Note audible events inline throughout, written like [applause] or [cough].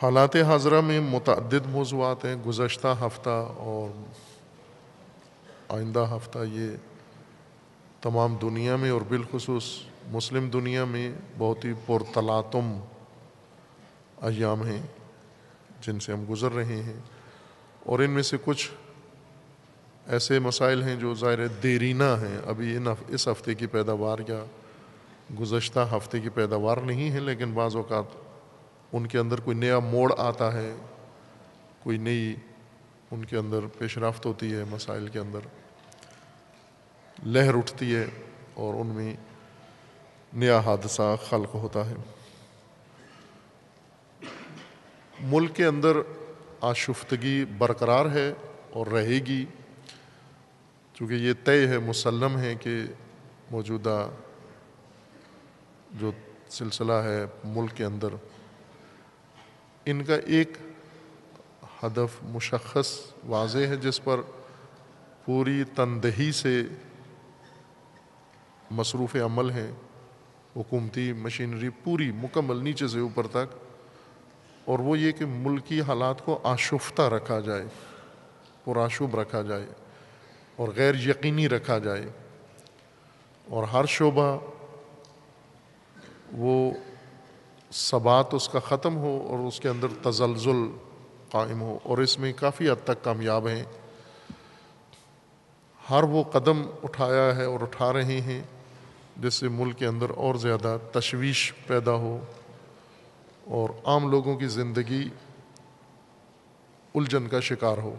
हालात हाजरा में मतद मौजूद हैं गुज्त हफ्ता और आइंदा हफ्ता ये तमाम दुनिया में और बिलखसूस मुस्लिम दुनिया में बहुत ही पुरतलातम अयाम हैं जिनसे हम गुज़र रहे हैं और इनमें से कुछ ऐसे मसाइल हैं जो ज़ाहिर देरीना हैं अभी इन इस हफ़्ते की पैदावार या गुज्त हफ़्ते की पैदावार नहीं है लेकिन बाज़ात उनके अंदर कोई नया मोड़ आता है कोई नई उनके अंदर पेशरफ होती है मसाइल के अंदर लहर उठती है और उनमें नया हादसा खल्क होता है मुल्क के अंदर आशुफ्तगी बरकरार है और रहेगी चूँकि ये तय है मुसलम है कि मौजूदा जो सिलसिला है मुल्क के अंदर इनका एक हदफ मुशखस वाज है जिस पर पूरी तनदही से मसरूफ़ अमल हैं हुकूमती मशीनरी पूरी मुकम्मल नीचे से ऊपर तक और वो ये कि मुल्की हालात को आशुफ्ता रखा जाए पुराशुब रखा जाए और गैर यकीनी रखा जाए और हर शोबा वो सबात उसका ख़त्म हो और उसके अंदर तजलजुल कायम हो और इसमें काफ़ी हद तक कामयाब हैं हर वो कदम उठाया है और उठा रहे हैं जिससे मुल्क के अंदर और ज़्यादा तशवीश पैदा हो और आम लोगों की ज़िंदगी उलझन का शिकार हो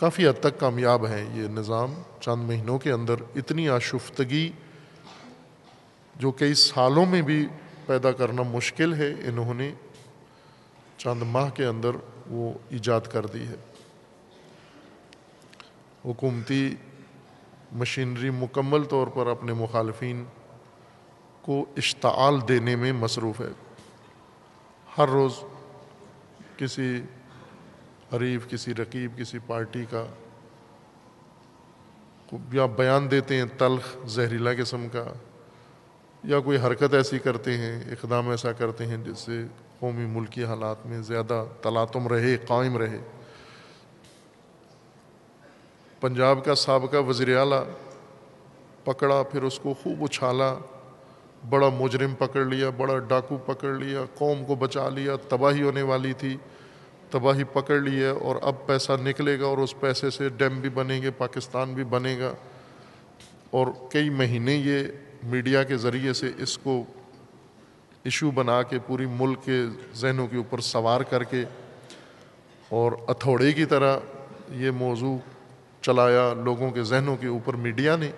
काफ़ी हद तक कामयाब है ये निज़ाम चंद महीनों के अंदर इतनी आशुफ्तगी जो कई सालों में भी पैदा करना मुश्किल है इन्होंने चंद माह के अंदर वो ईजाद कर दी है हुकूमती मशीनरी मुकम्मल तौर पर अपने मुखालफन को इश्ताल देने में मसरूफ़ है हर रोज़ किसी हरीफ किसी रकीब किसी पार्टी का या बयान देते हैं तलख जहरीला किस्म का या कोई हरकत ऐसी करते हैं इकदाम ऐसा करते हैं जिससे कौमी मुल्की हालात में ज़्यादा तलातुम रहे कायम रहे पंजाब का सबका वज़ी अला पकड़ा फिर उसको खूब उछाला बड़ा मुजरिम पकड़ लिया बड़ा डाकू पकड़ लिया कौम को बचा लिया तबाही होने वाली थी तबाही पकड़ ली है और अब पैसा निकलेगा और उस पैसे से डैम भी बनेंगे पाकिस्तान भी बनेगा और कई महीने ये मीडिया के ज़रिए से इसको इशू बना के पूरी मुल्क के जहनों के ऊपर सवार करके और अथौड़े की तरह ये मौजू चलाया लोगों के जहनों के ऊपर मीडिया ने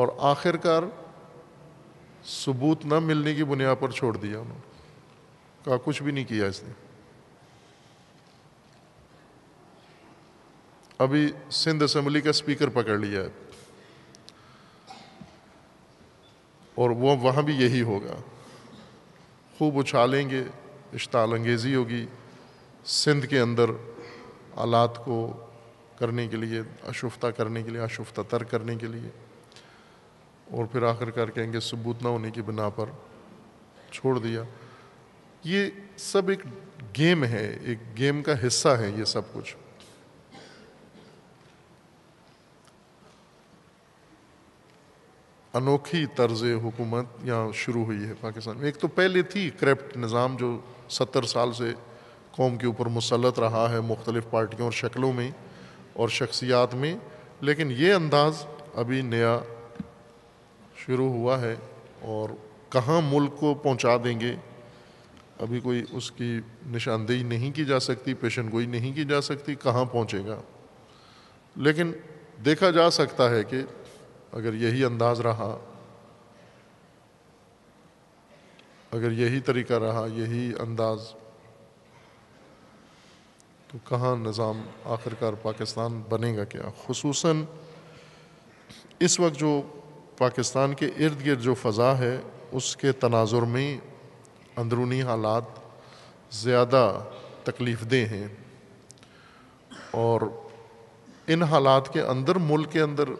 और आखिरकार सबूत न मिलने की बुनियाद पर छोड़ दिया उन्होंने कहा कुछ भी नहीं किया इसने अभी सिंध असम्बली का स्पीकर पकड़ लिया है और वो वहाँ भी यही होगा खूब उछालेंगे इश्ताल अंगेज़ी होगी सिंध के अंदर आलात को करने के लिए अशुफ्ता करने के लिए अशुफ्ता तर करने के लिए और फिर आखिरकार कहेंगे सबूत ना होने की बिना पर छोड़ दिया ये सब एक गेम है एक गेम का हिस्सा है ये सब कुछ अनोखी तर्ज हुकूमत यहाँ शुरू हुई है पाकिस्तान में एक तो पहले थी करप्ट निज़ाम जो सत्तर साल से कौम के ऊपर मुसलत रहा है मुख्तलिफ़ पार्टियों और शक्लों में और शख्सियात में लेकिन ये अंदाज़ अभी नया शुरू हुआ है और कहाँ मुल्क को पहुँचा देंगे अभी कोई उसकी निशानदेही नहीं की जा सकती पेशन गोई नहीं की जा सकती कहाँ पहुँचेगा लेकिन देखा जा सकता है कि अगर यही अंदाज रहा अगर यही तरीका रहा यही अंदाज तो कहाँ निज़ाम आखिरकार पाकिस्तान बनेगा क्या खूस इस वक्त जो पाकिस्तान के इर्द गिर्द जो फ़ज़ा है उसके तनाजुर में अंदरूनी हालात ज़्यादा तकलीफ दें हैं और इन हालात के अंदर मुल्क के अंदर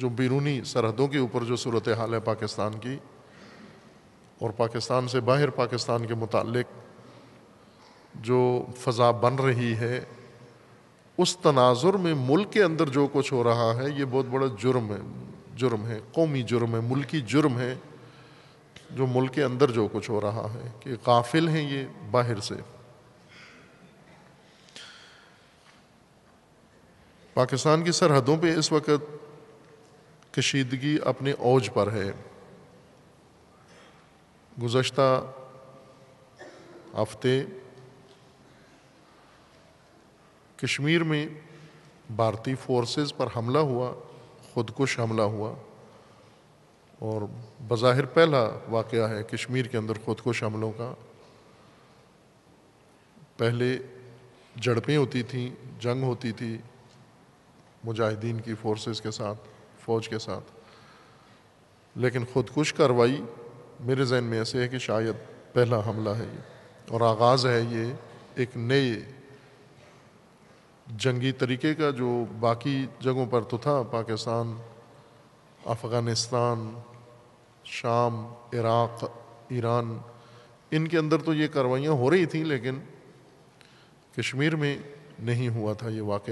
जो बिरूनी सरहदों के ऊपर जो सूरत हाल है पाकिस्तान की और पाकिस्तान से बाहर पाकिस्तान के मुतालिक जो फ़ज़ा बन रही है उस तनाजुर में मुल्क के अंदर जो कुछ हो रहा है ये बहुत बड़ा जुर्म है जुर्म है कौमी जुर्म है मुल्की जुर्म है जो मुल्क के अंदर जो कुछ हो रहा है कि काफिल हैं ये बाहर से पाकिस्तान की सरहदों पर इस वक्त कशीदगी अपने औज पर है गुज्त हफ्ते कश्मीर में भारतीय फोर्सेस पर हमला हुआ खुदकुश हमला हुआ और बज़ाहिर पहला वाक़ है कश्मीर के अंदर खुदकुश हमलों का पहले झड़पें होती थी जंग होती थी मुजाहिदीन की फोर्सेस के साथ फ़ौज के साथ लेकिन ख़ुदकुश कार्रवाई मेरे जहन में ऐसे है कि शायद पहला हमला है ये और आगाज़ है ये एक नए जंगी तरीके का जो बाकी जगहों पर तो था पाकिस्तान अफ़गानिस्तान शाम इराक़ ईरान इनके अंदर तो ये कार्रवाइयाँ हो रही थी लेकिन कश्मीर में नहीं हुआ था ये वाक़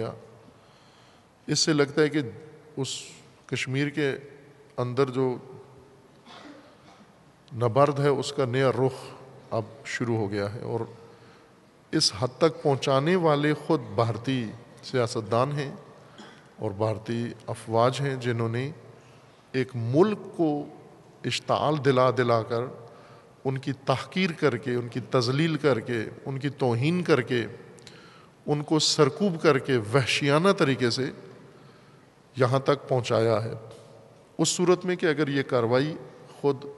इससे लगता है कि उस कश्मीर के अंदर जो नबर्द है उसका नया रुख अब शुरू हो गया है और इस हद तक पहुंचाने वाले खुद भारतीय सियासतदान हैं और भारतीय अफवाज हैं जिन्होंने एक मुल्क को इश्ताल दिला दिला कर उनकी तहकीर करके उनकी तजलील करके उनकी तोहन करके उनको सरकूब करके वहशियाना तरीके से यहाँ तक पहुँचाया है उस सूरत में कि अगर ये कार्रवाई खुद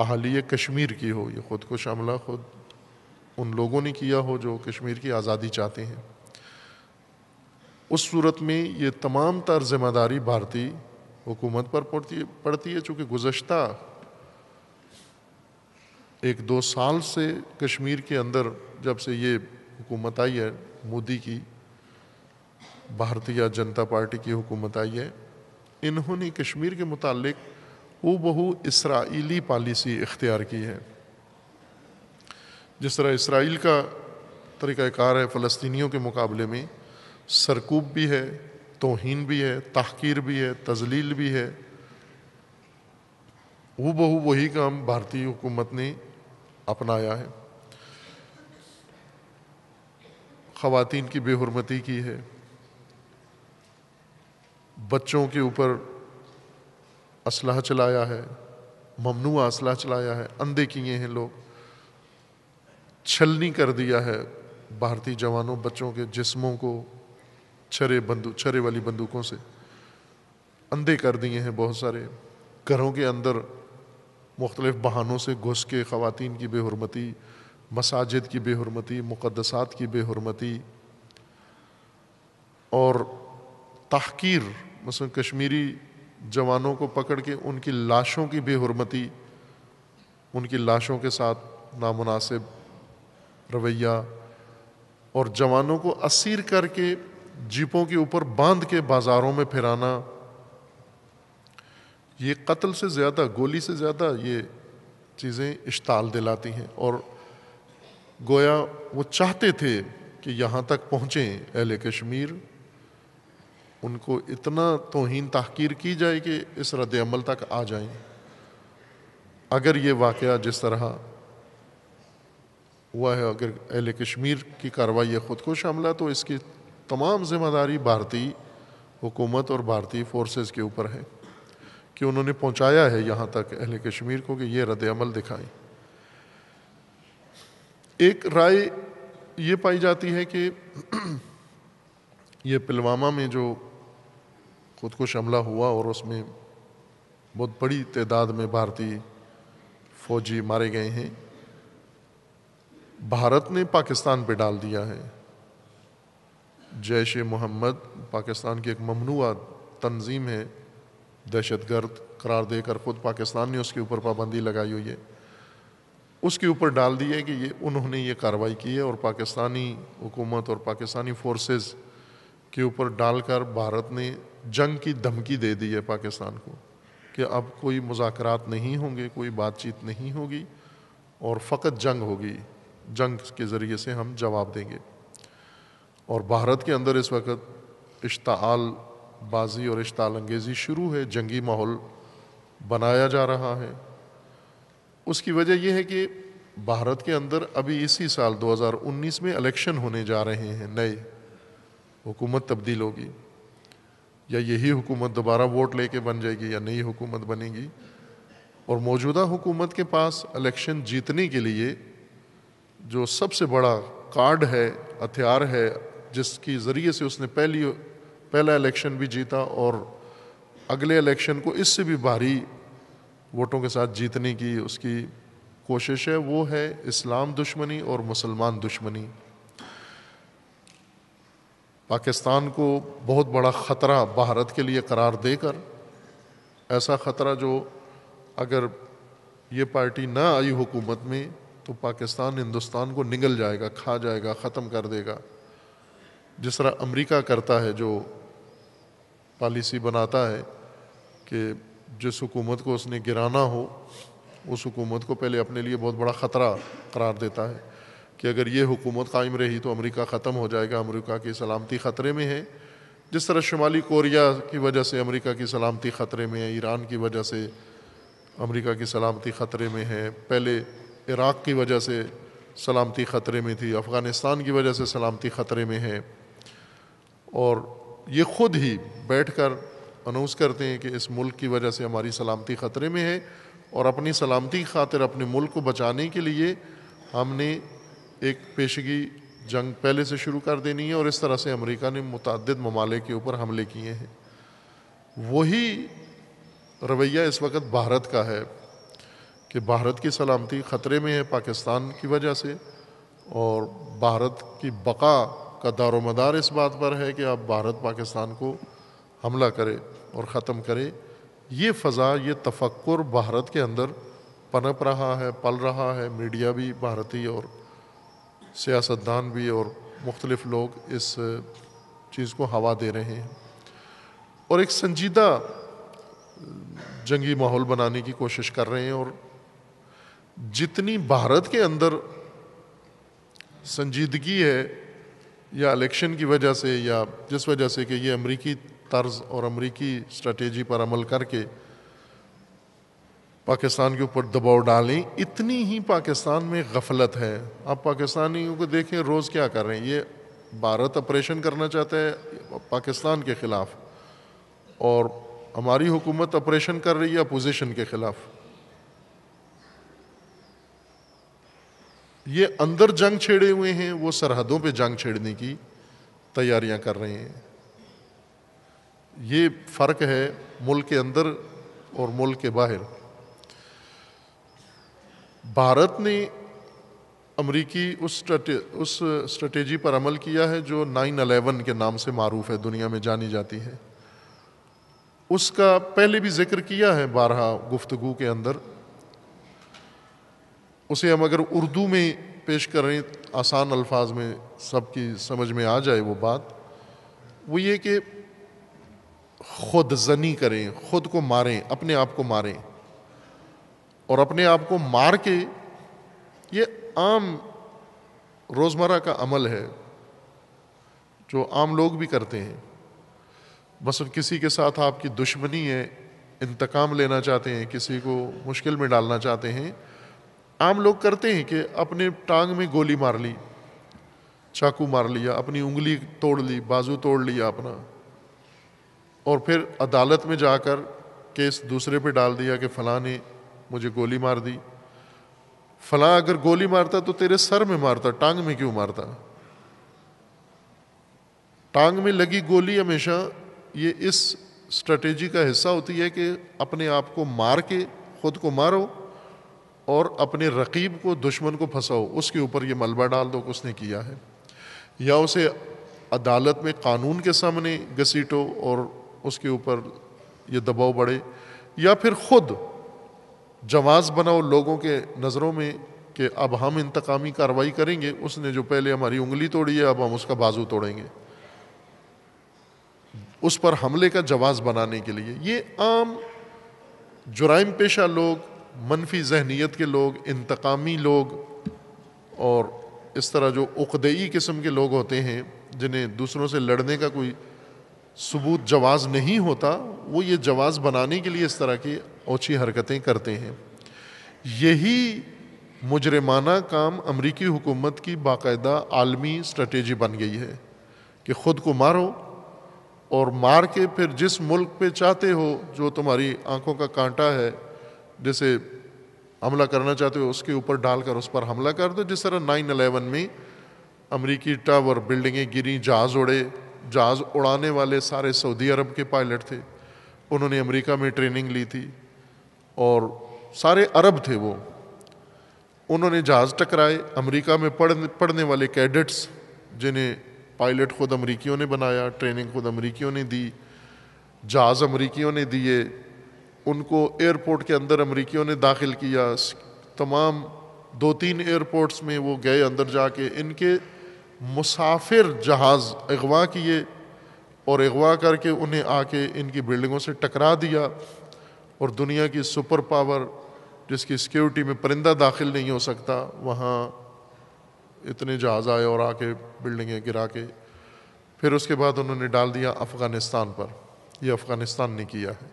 अहलिय कश्मीर की हो ये ख़ुद को हमला खुद उन लोगों ने किया हो जो कश्मीर की आज़ादी चाहते हैं उस सूरत में ये तमाम तर जिम्मेदारी भारतीय हुकूमत पर पड़ती पड़ती है चूँकि गुज्त एक दो साल से कश्मीर के अंदर जब से ये हुकूमत आई है मोदी की भारतीय जनता पार्टी की हुकूमत आई है इन्होंने कश्मीर के मुतालिक ऊ बहू इसराइली पॉलिसी इख्तियार की है जिस तरह इसराइल का तरीक़ाकार है फ़लस्तियों के मुकाबले में सरकूब भी है तोहन भी है तहकीर भी है तजलील भी है वो बहू वही काम भारतीय हुकूमत ने अपनाया है ख़वान की बेहरमती की है बच्चों के ऊपर असलाह चलाया है ममनू असलाह चलाया है अंधे किए हैं लोग छलनी कर दिया है भारतीय जवानों बच्चों के जिस्मों को छरे बंदूक छरे वाली बंदूकों से अंधे कर दिए हैं बहुत सारे घरों के अंदर मुख्तलिफ बहानों से घुस के ख़वान की बेहरमती मसाजिद की बेहरमती मुक़दसात की बेहरमती और तहकीर मसलन कश्मीरी जवानों को पकड़ के उनकी लाशों की बेहरमती उनकी लाशों के साथ नामनासिब रवैया और जवानों को असीर करके जीपों के ऊपर बांध के बाज़ारों में फिराना ये कत्ल से ज़्यादा गोली से ज़्यादा ये चीज़ें इश्ताल दिलाती हैं और गोया वो चाहते थे कि यहाँ तक पहुँचें अहल कश्मीर उनको इतना तोहन तहकीर की जाए कि इस रद्द तक आ जाए अगर ये वाक़ जिस तरह हुआ है अगर अहल कश्मीर की कार्रवाई ख़ुदकुश हमला तो इसकी तमाम जिम्मेदारी भारतीय हुकूमत और भारतीय फोर्सेस के ऊपर है कि उन्होंने पहुंचाया है यहाँ तक अहल कश्मीर को कि ये रदल अमल एक राय ये पाई जाती है कि [clears throat] ये पुलवामा में जो खुदकुश हमला हुआ और उसमें बहुत बड़ी तादाद में भारतीय फौजी मारे गए हैं भारत ने पाकिस्तान पे डाल दिया है जैश मोहम्मद पाकिस्तान की एक ममनुआ तंजीम है दहशतगर्द करार देकर ख़ुद पाकिस्तान ने उसके ऊपर पाबंदी लगाई हुई है उसके ऊपर डाल दी है कि ये उन्होंने ये कार्रवाई की है और पाकिस्तानी हुकूमत और पाकिस्तानी फोर्सेस के ऊपर डालकर भारत ने जंग की धमकी दे दी है पाकिस्तान को कि अब कोई मुजाकरात नहीं होंगे कोई बातचीत नहीं होगी और फ़कत जंग होगी जंग के ज़रिए से हम जवाब देंगे और भारत के अंदर इस वक्त इश्ताल बाजी और इश्ताल अंगेज़ी शुरू है जंगी माहौल बनाया जा रहा है उसकी वजह यह है कि भारत के अंदर अभी इसी साल 2019 में इलेक्शन होने जा रहे हैं नए हुकूमत तब्दील होगी या यही हुकूमत दोबारा वोट लेके बन जाएगी या नई हुकूमत बनेगी और मौजूदा हुकूमत के पास इलेक्शन जीतने के लिए जो सबसे बड़ा कार्ड है हथियार है जिसकी ज़रिए से उसने पहली पहला इलेक्शन भी जीता और अगले इलेक्शन को इससे भी भारी वोटों के साथ जीतने की उसकी कोशिश है वो है इस्लाम दुश्मनी और मुसलमान दुश्मनी पाकिस्तान को बहुत बड़ा ख़तरा भारत के लिए करार देकर ऐसा ख़तरा जो अगर ये पार्टी ना आई हुकूमत में तो पाकिस्तान हिंदुस्तान को निगल जाएगा खा जाएगा ख़त्म कर देगा जिस तरह अमरीका करता है जो पॉलिसी बनाता है कि जिस हुकूमत को उसने गिराना हो उस हुकूमत को पहले अपने लिए बहुत बड़ा ख़तरा करार देता है कि अगर ये हुकूमत कायम रही तो अमेरिका ख़त्म हो जाएगा अमेरिका की सलामती ख़तरे में है जिस तरह शुमाली कोरिया की वजह से अमेरिका की सलामती ख़तरे में है ईरान की वजह से अमेरिका की सलामती ख़तरे में है पहले इराक़ की वजह से सलामती ख़तरे में थी अफ़गानिस्तान की वजह से सलामती ख़तरे में है और ये ख़ुद ही बैठ कर अनाउंस करते हैं कि इस मुल्क की वजह से हमारी सलामती ख़तरे में है और अपनी सलामती की खातिर अपने मुल्क को बचाने के लिए हमने एक पेशगी जंग पहले से शुरू कर देनी है और इस तरह से अमेरिका ने मुतद ममालिक के ऊपर हमले किए हैं वही रवैया इस वक्त भारत का है कि भारत की सलामती ख़तरे में है पाकिस्तान की वजह से और भारत की बका का दारोमदार इस बात पर है कि आप भारत पाकिस्तान को हमला करे और ख़त्म करे ये फ़ज़ा ये तफक् भारत के अंदर पनप रहा है पल रहा है मीडिया भी भारतीय और सियासतदान भी और मुख्तलिफ़ लोग इस चीज़ को हवा दे रहे हैं और एक संजीदा जंगी माहौल बनाने की कोशिश कर रहे हैं और जितनी भारत के अंदर संजीदगी है या इलेक्शन की वजह से या जिस वजह से कि ये अमरीकी तर्ज और अमरीकी स्ट्रेटेजी पर अमल करके पाकिस्तान के ऊपर दबाव डालें इतनी ही पाकिस्तान में गफलत है आप पाकिस्तानियों को देखें रोज़ क्या कर रहे हैं ये भारत ऑपरेशन करना चाहता है पाकिस्तान के ख़िलाफ़ और हमारी हुकूमत ऑपरेशन कर रही है अपोजिशन के ख़िलाफ़ ये अंदर जंग छेड़े हुए हैं वो सरहदों पे जंग छेड़ने की तैयारियां कर रहे हैं ये फ़र्क है मुल्क के अंदर और मुल्क के बाहर भारत ने अमरीकी उस स्ट्रटे, उस स्ट्रेटेजी पर अमल किया है जो नाइन अलेवन के नाम से मरूफ है दुनिया में जानी जाती है उसका पहले भी जिक्र किया है बारहा गुफ्तगु के अंदर उसे हम अगर उर्दू में पेश करें आसान अल्फाज में सबकी समझ में आ जाए वो बात वो ये कि खुद जनी करें ख़ुद को मारें अपने आप को मारें और अपने आप को मार के ये आम रोज़मर्रा का अमल है जो आम लोग भी करते हैं बस किसी के साथ आपकी दुश्मनी है इंतकाम लेना चाहते हैं किसी को मुश्किल में डालना चाहते हैं आम लोग करते हैं कि अपने टांग में गोली मार ली चाकू मार लिया अपनी उंगली तोड़ ली बाजू तोड़ लिया अपना और फिर अदालत में जाकर केस दूसरे पे डाल दिया कि फ़लाँ ने मुझे गोली मार दी फला अगर गोली मारता तो तेरे सर में मारता टांग में क्यों मारता टांग में लगी गोली हमेशा ये इस स्ट्रेटेजी का हिस्सा होती है कि अपने आप को मार के खुद को मारो और अपने रकीब को दुश्मन को फंसाओ उसके ऊपर ये मलबा डाल दो उसने किया है या उसे अदालत में कानून के सामने घसीटो और उसके ऊपर ये दबाव बढ़े या फिर खुद जवाज़ बनाओ लोगों के नज़रों में कि अब हम इंतकामी कार्रवाई करेंगे उसने जो पहले हमारी उंगली तोड़ी है अब हम उसका बाजू तोड़ेंगे उस पर हमले का जवाज़ बनाने के लिए ये आम जुराइम पेशा लोग मनफी जहनीत के लोग इंतकामी लोग और इस तरह जो उकदई किस्म के लोग होते हैं जिन्हें दूसरों से लड़ने का कोई सबूत जवाज़ नहीं होता वो ये जवाज़ बनाने के लिए इस तरह की ओछी हरकतें करते हैं यही मुजरमाना काम अमरीकी हुकूमत की बाकायदा आलमी स्ट्रेटेजी बन गई है कि ख़ुद को मारो और मार के फिर जिस मुल्क पर चाहते हो जो तुम्हारी आँखों का कांटा है जिसे हमला करना चाहते हो उसके ऊपर डालकर उस पर हमला कर दो जिस तरह नाइन अलेवन में अमरीकी टावर बिल्डिंगें गिरी जहाज़ उड़े जहाज़ उड़ाने वाले सारे सऊदी अरब के पायलट थे उन्होंने अमरीका में ट्रेनिंग ली थी और सारे अरब थे वो उन्होंने जहाज़ टकराए अमेरिका में पढ़ पढ़ने वाले कैडेट्स जिन्हें पायलट खुद अमरीकियों ने बनाया ट्रेनिंग खुद अमरीकियों ने दी जहाज़ अमरीकियों ने दिए उनको एयरपोर्ट के अंदर अमरीकियों ने दाखिल किया तमाम दो तीन एयरपोर्ट्स में वो गए अंदर जाके इनके मुसाफिर जहाज़ अगवा किए और अगवा करके उन्हें आके इनकी बिल्डिंगों से टकरा दिया और दुनिया की सुपर पावर जिसकी सिक्योरिटी में परिंदा दाखिल नहीं हो सकता वहाँ इतने जहाज़ आए और आके बिल्डिंगें गिरा के फिर उसके बाद उन्होंने डाल दिया अफ़गानिस्तान पर यह अफ़गानिस्तान ने किया है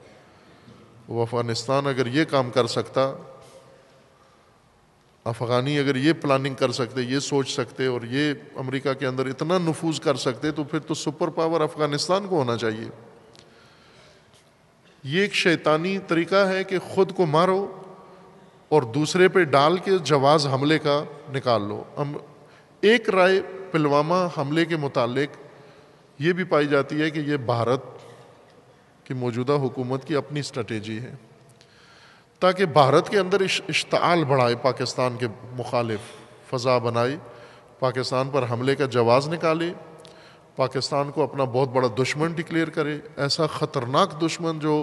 वो अफ़गानिस्तान अगर ये काम कर सकता अफ़गानी अगर ये प्लानिंग कर सकते ये सोच सकते और ये अमेरिका के अंदर इतना नफूज कर सकते तो फिर तो सुपर पावर अफ़गानिस्तान को होना चाहिए ये एक शैतानी तरीका है कि ख़ुद को मारो और दूसरे पे डाल के जवाज़ हमले का निकाल लो हम एक राय पुलवामा हमले के मुतालिक ये भी पाई जाती है कि ये भारत की मौजूदा हुकूमत की अपनी स्ट्रेटेजी है ताकि भारत के अंदर इश्ताल बढ़ाए पाकिस्तान के मुखालिफ फ़जा बनाए पाकिस्तान पर हमले का जवाज़ निकाले पाकिस्तान को अपना बहुत बड़ा दुश्मन डिक्लेयर करे ऐसा ख़तरनाक दुश्मन जो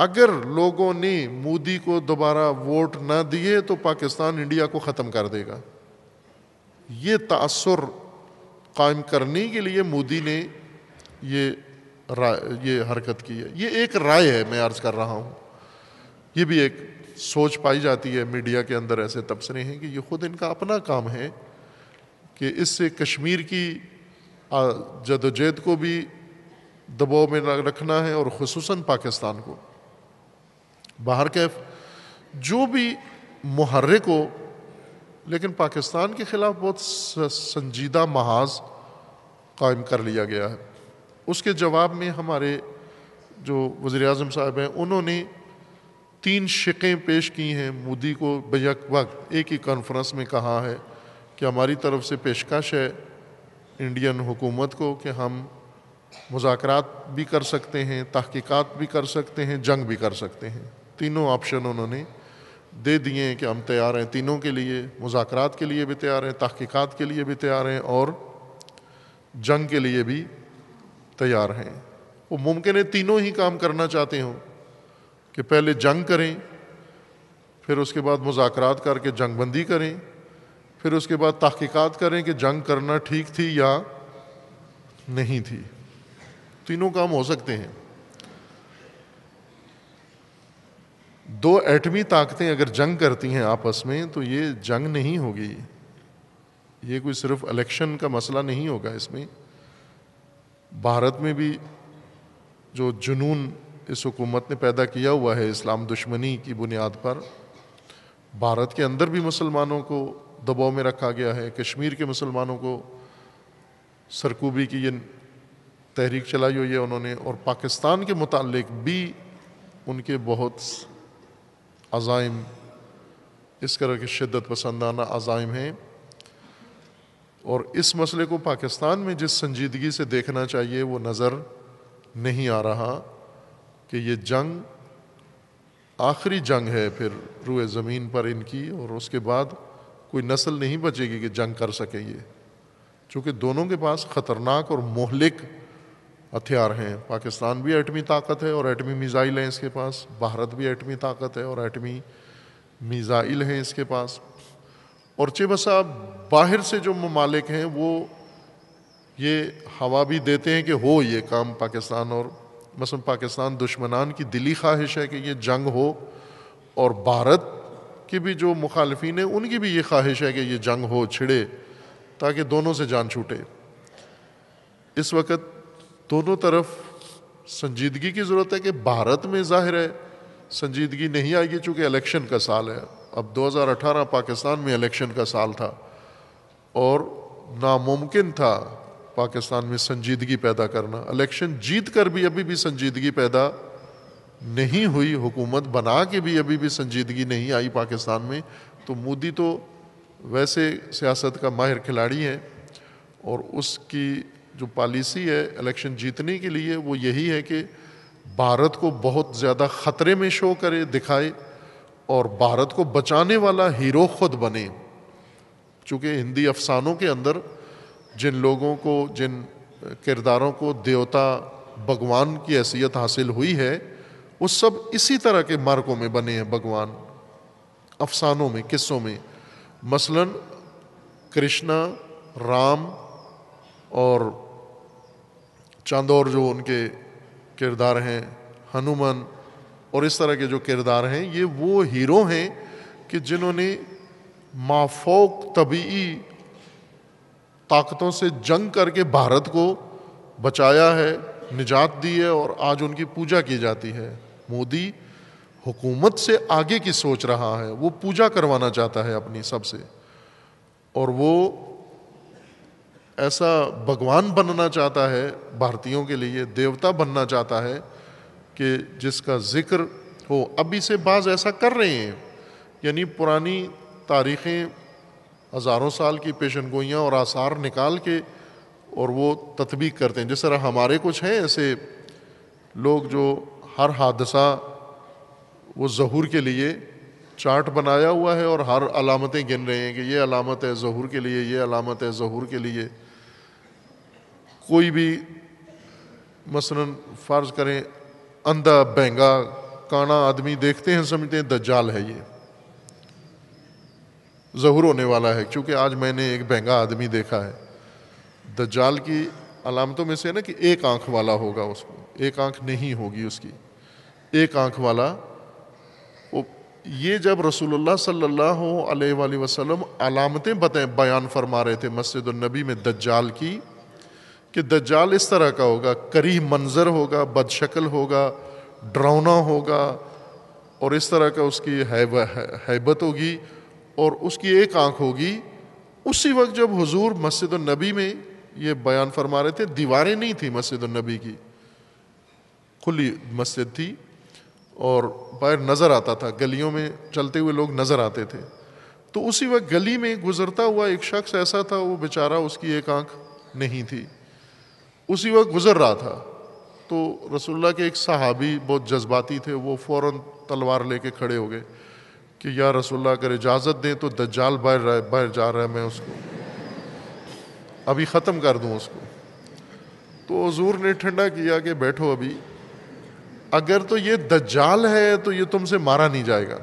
अगर लोगों ने मोदी को दोबारा वोट ना दिए तो पाकिस्तान इंडिया को ख़त्म कर देगा ये तसर कायम करने के लिए मोदी ने ये राय ये हरकत की है ये एक राय है मैं अर्ज़ कर रहा हूँ ये भी एक सोच पाई जाती है मीडिया के अंदर ऐसे तबसरे हैं कि ये ख़ुद इनका अपना काम है कि इससे कश्मीर की जदोजहद को भी दबाव में रखना है और खसूस पाकिस्तान को बाहर कैफ जो भी महर्रक हो लेकिन पाकिस्तान के ख़िलाफ़ बहुत संजीदा महाज कायम कर लिया गया है उसके जवाब में हमारे जो वज़ी अजम साहब हैं उन्होंने तीन शिकें पेश की हैं मोदी को बैक वक्त एक ही कॉन्फ्रेंस में कहा है कि हमारी तरफ से पेशकश है इंडियन हुकूमत को कि हम मुजाकरात भी कर सकते हैं तहकीकात भी कर सकते हैं जंग भी कर सकते हैं तीनों ऑप्शन उन्होंने दे दिए कि हम तैयार हैं तीनों के लिए मुजाकरात के लिए भी तैयार हैं तहकीकत के लिए भी तैयार हैं और जंग के लिए भी तैयार हैं वो मुमकिन है तीनों ही काम करना चाहते हों कि पहले जंग करें फिर उसके बाद मुजाकरात करके जंगबंदी करें फिर उसके बाद तहकीकात करें कि जंग करना ठीक थी या नहीं थी तीनों काम हो सकते हैं दो एटमी ताकतें अगर जंग करती हैं आपस में तो ये जंग नहीं होगी ये कोई सिर्फ इलेक्शन का मसला नहीं होगा इसमें भारत में भी जो जुनून इस हुकूमत ने पैदा किया हुआ है इस्लाम दुश्मनी की बुनियाद पर भारत के अंदर भी मुसलमानों को दबाव में रखा गया है कश्मीर के मुसलमानों को सरकूबी की ये तहरीक चलाई हुई है उन्होंने और पाकिस्तान के मुतालिक भी उनके बहुत अज़ाइम इस तरह के शिदत पसंदाना अज़ाइम हैं और इस मसले को पाकिस्तान में जिस संजीदगी से देखना चाहिए वो नज़र नहीं आ रहा कि ये जंग आखिरी जंग है फिर रुए ज़मीन पर इनकी और उसके बाद कोई नस्ल नहीं बचेगी कि जंग कर सके ये चूँकि दोनों के पास ख़तरनाक और मोहलिक हथियार हैं पाकिस्तान भी एटमी ताकत है और एटमी मिज़ाइल हैं इसके पास भारत भी एटमी ताकत है और एटमी मिज़ाइल हैं इसके पास और चे बसा बाहर से जो ममालिक हैं वो ये हवा भी देते हैं कि हो ये काम पाकिस्तान और मसलन पाकिस्तान दुश्मनान की दिली ख्वाहिश है कि ये जंग हो और भारत कि भी जो मुखालफी हैं उनकी भी ये ख्वाहिश है कि ये जंग हो छिड़े ताकि दोनों से जान छूटे इस वक्त दोनों तरफ संजीदगी की ज़रूरत है कि भारत में जाहिर है संजीदगी नहीं आएगी चूँकि इलेक्शन का साल है अब दो हजार अठारह पाकिस्तान में इलेक्शन का साल था और नामुमकिन था पाकिस्तान में संजीदगी पैदा करना इलेक्शन जीत कर भी अभी भी संजीदगी पैदा नहीं हुई हुकूमत बना के भी अभी भी संजीदगी नहीं आई पाकिस्तान में तो मोदी तो वैसे सियासत का माहिर खिलाड़ी है और उसकी जो पॉलिसी है इलेक्शन जीतने के लिए वो यही है कि भारत को बहुत ज़्यादा ख़तरे में शो करे दिखाए और भारत को बचाने वाला हीरो खुद बने चूँकि हिंदी अफसानों के अंदर जिन लोगों को जिन किरदारों को देवता भगवान की हैसियत हासिल हुई है वो सब इसी तरह के मार्गों में बने हैं भगवान अफसानों में किस्सों में मसलन कृष्णा राम और चांदोर जो उनके किरदार हैं हनुमान और इस तरह के जो किरदार हैं ये वो हीरो हैं कि जिन्होंने माफोक तबी ताकतों से जंग करके भारत को बचाया है निजात दी है और आज उनकी पूजा की जाती है मोदी हुकूमत से आगे की सोच रहा है वो पूजा करवाना चाहता है अपनी सबसे और वो ऐसा भगवान बनना चाहता है भारतीयों के लिए देवता बनना चाहता है कि जिसका जिक्र हो अभी से बाज ऐसा कर रहे हैं यानी पुरानी तारीखें हज़ारों साल की पेशन गोइयाँ और आसार निकाल के और वो तत्बीक करते हैं जिस तरह हमारे कुछ हैं ऐसे लोग जो हर हादसा वो जहूर के लिए चार्ट बनाया हुआ है और हर अलामतें गिन रहे हैं कि ये अलामत है जहूर के लिए ये अलामत है जहूर के लिए कोई भी मसलन फ़र्ज़ करें अंधा बहंगा काना आदमी देखते हैं समझते हैं दज्जाल है ये जहूर होने वाला है क्योंकि आज मैंने एक बहंगा आदमी देखा है दज्जाल की अलामतों में से है ना कि एक आंख वाला होगा उसको एक आंख नहीं होगी उसकी एक आँख वाला वो ये जब रसूलुल्लाह सल्लल्लाहु अलैहि वसल्लम अलामतें बताएं बयान फरमा रहे थे मस्जिद नबी में दज्जाल की कि दज्जाल इस तरह का होगा करी मंज़र होगा बदशक्ल होगा डरावना होगा और इस तरह का उसकी हैबत होगी और उसकी एक आँख होगी उसी वक्त जब हुजूर मस्जिद नबी में ये बयान फरमा रहे थे दीवारें नहीं थी मस्जिद नबी की खुली मस्जिद थी और बाहर नज़र आता था गलियों में चलते हुए लोग नज़र आते थे तो उसी वक्त गली में गुजरता हुआ एक शख्स ऐसा था वो बेचारा उसकी एक आंख नहीं थी उसी वक्त गुजर रहा था तो रसुल्ला के एक सहाबी बहुत जज्बाती थे वो फ़ौर तलवार लेके खड़े हो गए कि या रसुल्ला अगर इजाज़त दें तो दज्जाल बाहर बाहर जा रहा है मैं उसको अभी ख़त्म कर दूँ उसको तो हजूर ने ठंडा किया कि बैठो अभी अगर तो ये दज्जाल है तो ये तुमसे मारा नहीं जाएगा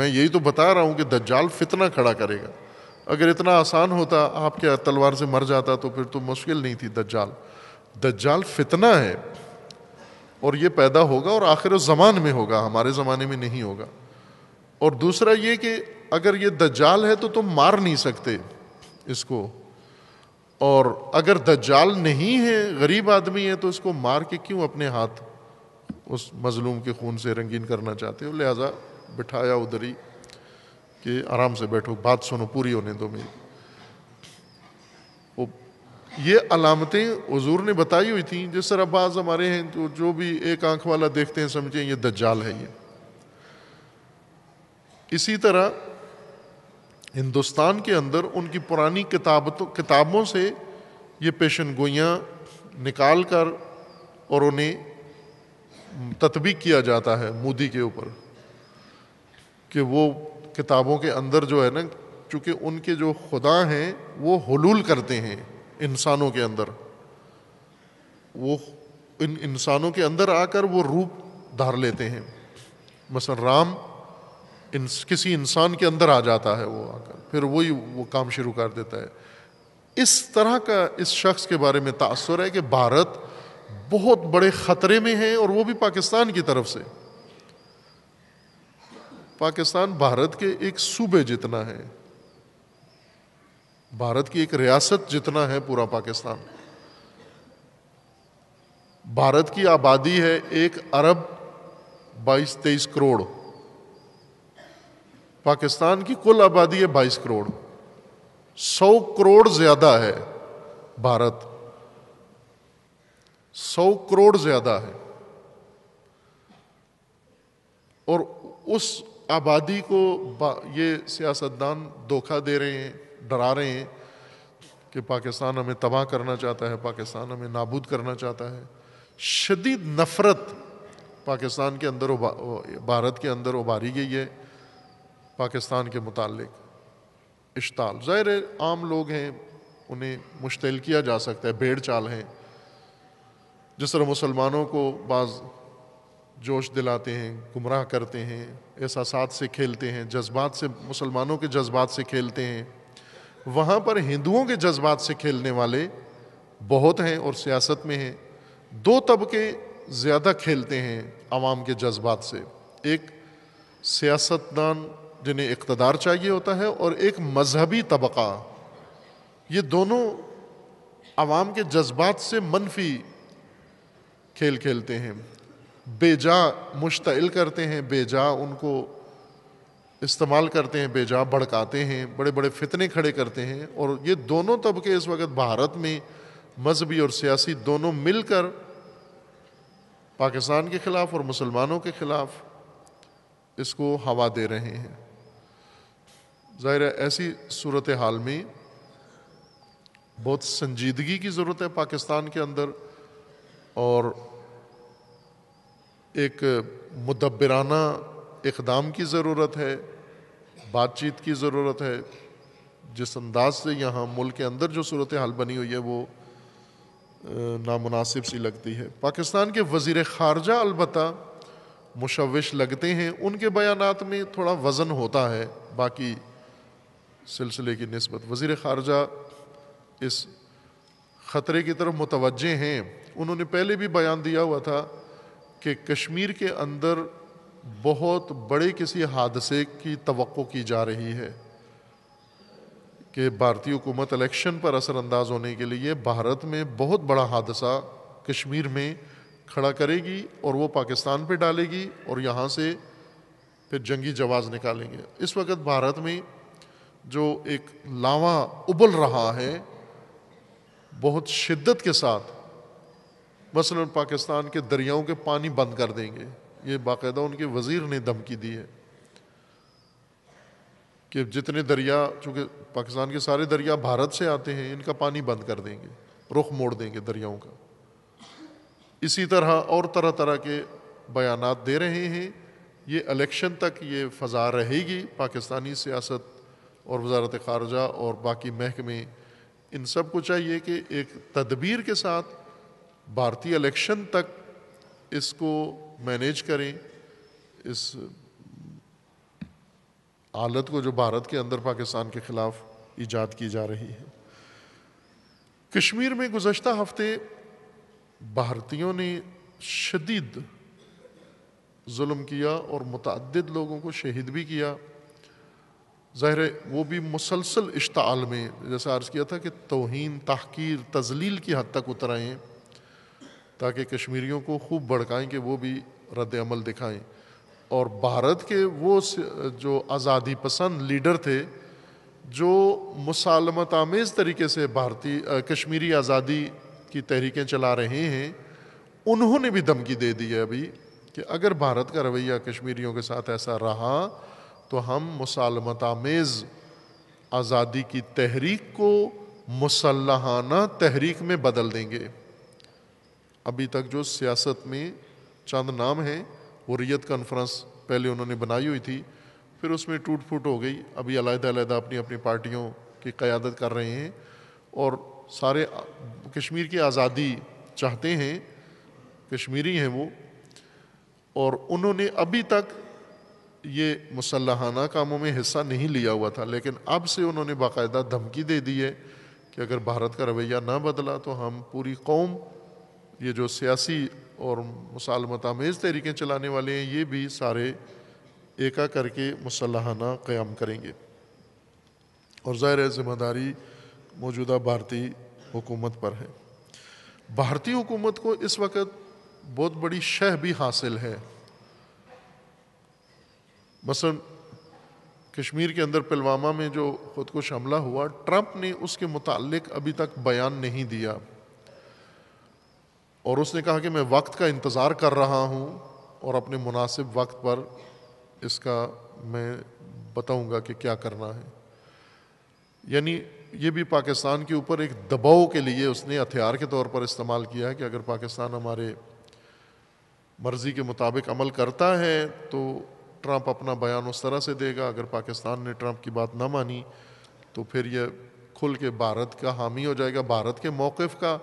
मैं यही तो बता रहा हूं कि दज्जाल फितना खड़ा करेगा अगर इतना आसान होता आपके तलवार से मर जाता तो फिर तो मुश्किल नहीं थी दज्जाल दज्जाल फितना है और ये पैदा होगा और आखिर उस जमान में होगा हमारे ज़माने में नहीं होगा और दूसरा ये कि अगर ये दज्जाल है तो तुम मार नहीं सकते इसको और अगर दज्जाल नहीं है गरीब आदमी है तो उसको मार के क्यों अपने हाथ उस मज़लूम के खून से रंगीन करना चाहते हो लिहाजा बिठाया उधर ही कि आराम से बैठो बात सुनो पूरी होने दो मेरी वो ये अलामतें हजूर ने बताई हुई थी जिस तरह बाज़ हमारे हैं तो जो भी एक आंख वाला देखते हैं समझें ये दज्जाल है ये इसी तरह हिंदुस्तान के अंदर उनकी पुरानी किताब तो- किताबों से ये पेशन गोइयाँ निकाल कर और उन्हें तत्बीक किया जाता है मोदी के ऊपर कि वो किताबों के अंदर जो है ना चूँकि उनके जो खुदा हैं वो हलूल करते हैं इंसानों के अंदर वो इन इंसानों के अंदर आकर वो रूप धार लेते हैं मसर राम इन, किसी इंसान के अंदर आ जाता है वो आकर फिर वही वो काम शुरू कर देता है इस तरह का इस शख्स के बारे में तासर है कि भारत बहुत बड़े ख़तरे में है और वो भी पाकिस्तान की तरफ से पाकिस्तान भारत के एक सूबे जितना है भारत की एक रियासत जितना है पूरा पाकिस्तान भारत की आबादी है एक अरब बाईस तेईस करोड़ पाकिस्तान की कुल आबादी है बाईस करोड़ सौ करोड़ ज्यादा है भारत सौ करोड़ ज्यादा है और उस आबादी को ये सियासतदान धोखा दे रहे हैं डरा रहे हैं कि पाकिस्तान हमें तबाह करना चाहता है पाकिस्तान हमें नाबूद करना चाहता है शदीद नफ़रत पाकिस्तान के अंदर भारत के अंदर उभारी गई है पाकिस्तान के मुतालिक इश्ताल ज़ाहिर आम लोग हैं उन्हें मुश्तल किया जा सकता है भेड़ चाल हैं जिस तरह मुसलमानों को बाज़ जोश दिलाते हैं गुमराह करते हैं एहसास से खेलते हैं जज्बात से मुसलमानों के जज्बात से खेलते हैं वहाँ पर हिंदुओं के जज्बात से खेलने वाले बहुत हैं और सियासत में हैं दो तबके ज़्यादा खेलते हैं आवाम के जज्बात से एक सियासतदान जिन्हें इकतदार चाहिए होता है और एक मजहबी तबका ये दोनों आवाम के जज्बात से मनफी खेल खेलते हैं बेजा मुश्तिल करते हैं बेजा उनको इस्तेमाल करते हैं बेजा भड़काते हैं बड़े बड़े फितने खड़े करते हैं और ये दोनों तबके इस वक्त भारत में मजहबी और सियासी दोनों मिलकर पाकिस्तान के ख़िलाफ़ और मुसलमानों के ख़िलाफ़ इसको हवा दे रहे हैं ज़ाहिर है ऐसी सूरत हाल में बहुत संजीदगी की ज़रूरत है पाकिस्तान के अंदर और एक मुदबराना इकदाम की ज़रूरत है बातचीत की ज़रूरत है जिस अंदाज से यहाँ मुल्क के अंदर जो सूरत हाल बनी हुई है वो नामनासिब सी लगती है पाकिस्तान के वज़ी ख़ारजा अलबत् मुशविश लगते हैं उनके बयानात में थोड़ा वज़न होता है बाकी सिलसिले की नस्बत वज़ीर ख़ारजा इस ख़तरे की तरफ मुतवज हैं उन्होंने पहले भी बयान दिया हुआ था कि कश्मीर के अंदर बहुत बड़े किसी हादसे की तो की जा रही है कि भारतीय हुकूमत इलेक्शन पर असरअंदाज होने के लिए भारत में बहुत बड़ा हादसा कश्मीर में खड़ा करेगी और वो पाकिस्तान पर डालेगी और यहाँ से फिर जंगी जवाज़ निकालेंगे इस वक्त भारत में जो एक लावा उबल रहा है बहुत शिद्दत के साथ मसलन पाकिस्तान के दरियाओं के पानी बंद कर देंगे ये बाकायदा उनके वज़ीर ने धमकी दी है कि जितने दरिया चूँकि पाकिस्तान के सारे दरिया भारत से आते हैं इनका पानी बंद कर देंगे रुख मोड़ देंगे दरियाओं का इसी तरह और तरह तरह के बयान दे रहे हैं ये इलेक्शन तक ये फ़जा रहेगी पाकिस्तानी सियासत और वजारत खारजा और बाकी महकमे इन सब को चाहिए कि एक तदबीर के साथ भारतीय इलेक्शन तक इसको मैनेज करें इस हालत को जो भारत के अंदर पाकिस्तान के ख़िलाफ़ ईजाद की जा रही है कश्मीर में गुजशत हफ्ते भारतीयों ने शदीद जुल्म किया और मतद लोगों को शहीद भी किया ज़ाहिर वो भी मुसलसल इश्ताल में जैसा अर्ज़ किया था कि तोहन तहकीर तजलील की हद तक उतर आएँ ताकि कश्मीरियों को खूब भड़काएँ कि वो भी रद्द अमल दिखाएँ और भारत के वो जो आज़ादी पसंद लीडर थे जो मुसालमत आमेज़ तरीके से भारतीय कश्मीरी आज़ादी की तहरीकें चला रहे हैं उन्होंने भी धमकी दे दी है अभी कि अगर भारत का रवैया कश्मीरियों के साथ ऐसा रहा तो हम मुसालमतामेज़ आज़ादी की तहरीक को मुसलहाना तहरीक में बदल देंगे अभी तक जो सियासत में चंद नाम हैं वो रियत कॉन्फ्रेंस पहले उन्होंने बनाई हुई थी फिर उसमें टूट फूट हो गई अभी अलहदादा अपनी अपनी पार्टियों की क़्यादत कर रहे हैं और सारे कश्मीर की आज़ादी चाहते हैं कश्मीरी हैं वो और उन्होंने अभी तक ये मुसलहाना कामों में हिस्सा नहीं लिया हुआ था लेकिन अब से उन्होंने बाकायदा धमकी दे दी है कि अगर भारत का रवैया ना बदला तो हम पूरी कौम ये जो सियासी और मुसालमत आमेज़ तहरीकें चलाने वाले हैं ये भी सारे एका करके मुसलहाना क़्याम करेंगे और ज़ाहिर ज़िम्मेदारी मौजूदा भारतीय हुकूमत पर है भारतीय हुकूमत को इस वक्त बहुत बड़ी शह भी हासिल है मसलन कश्मीर के अंदर पुलवामा में जो खुदकुश हमला हुआ ट्रंप ने उसके मुतालिक अभी तक बयान नहीं दिया और उसने कहा कि मैं वक्त का इंतज़ार कर रहा हूँ और अपने मुनासिब वक्त पर इसका मैं बताऊँगा कि क्या करना है यानी ये भी पाकिस्तान के ऊपर एक दबाव के लिए उसने हथियार के तौर पर इस्तेमाल किया है कि अगर पाकिस्तान हमारे मर्ज़ी के मुताबिक अमल करता है तो ट्रंप अपना बयान उस तरह से देगा अगर पाकिस्तान ने ट्रंप की बात ना मानी तो फिर ये खुल के भारत का हामी हो जाएगा भारत के मौक़ का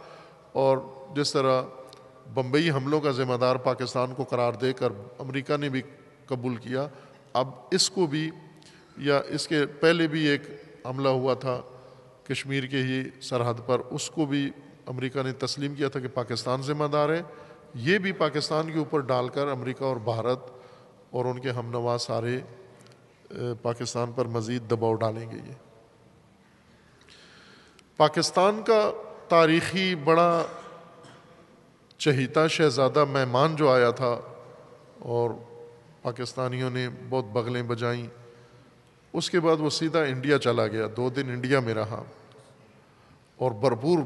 और जिस तरह बम्बई हमलों का ज़िम्मेदार पाकिस्तान को करार देकर अमेरिका ने भी कबूल किया अब इसको भी या इसके पहले भी एक हमला हुआ था कश्मीर के ही सरहद पर उसको भी अमेरिका ने तस्लीम किया था कि पाकिस्तान ज़िम्मेदार है ये भी पाकिस्तान के ऊपर डालकर अमेरिका और भारत और उनके हमनवा सारे पाकिस्तान पर मज़ीद दबाव डालेंगे ये पाकिस्तान का तारीख़ी बड़ा चहीता शहज़ादा मेहमान जो आया था और पाकिस्तानियों ने बहुत बगलें बजाईं उसके बाद वो सीधा इंडिया चला गया दो दिन इंडिया में रहा और भरपूर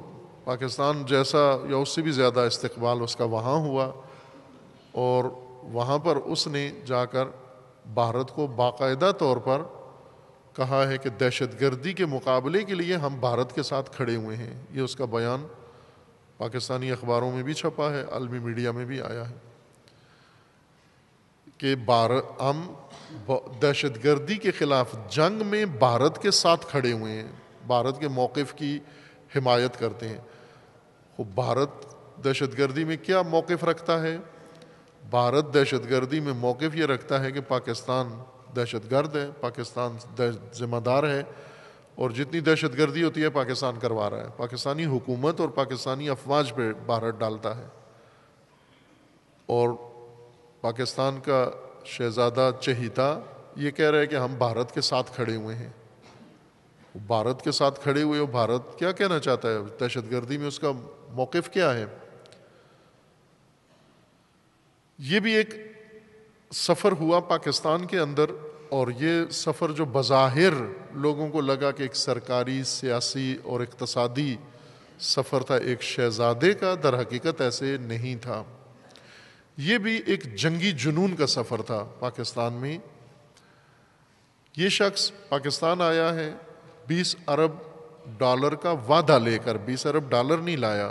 पाकिस्तान जैसा या उससे भी ज़्यादा इस्तकबाल उसका वहाँ हुआ और वहाँ पर उसने जाकर भारत को बाकायदा तौर पर कहा है कि दहशतगर्दी के मुकाबले के लिए हम भारत के साथ खड़े हुए हैं ये उसका बयान पाकिस्तानी अखबारों में भी छपा है आलमी मीडिया में भी आया है कि भारत हम गर्दी के ख़िलाफ़ जंग में भारत के साथ खड़े हुए हैं भारत के मौक़ की हिमायत करते हैं वो तो भारत दहशत गर्दी में क्या मौक़ रखता है भारत दहशतगर्दी में मौक़ ये रखता है कि पाकिस्तान दहशतगर्द है पाकिस्तान ज़िम्मेदार है और जितनी दहशतगर्दी होती है पाकिस्तान करवा रहा है पाकिस्तानी हुकूमत और पाकिस्तानी अफवाज पर भारत डालता है और पाकिस्तान का शहज़ादा चहिता ये कह रहा है कि हम भारत के साथ खड़े हुए हैं भारत के साथ खड़े हुए हो भारत क्या कहना चाहता है दहशतगर्दी में उसका मौक़ क्या है ये भी एक सफ़र हुआ पाकिस्तान के अंदर और ये सफ़र जो बज़ाहिर लोगों को लगा कि एक सरकारी सियासी और इकतसादी सफ़र था एक शहजादे का दर हकीकत ऐसे नहीं था ये भी एक जंगी जुनून का सफ़र था पाकिस्तान में ये शख्स पाकिस्तान आया है बीस अरब डॉलर का वादा लेकर बीस अरब डॉलर नहीं लाया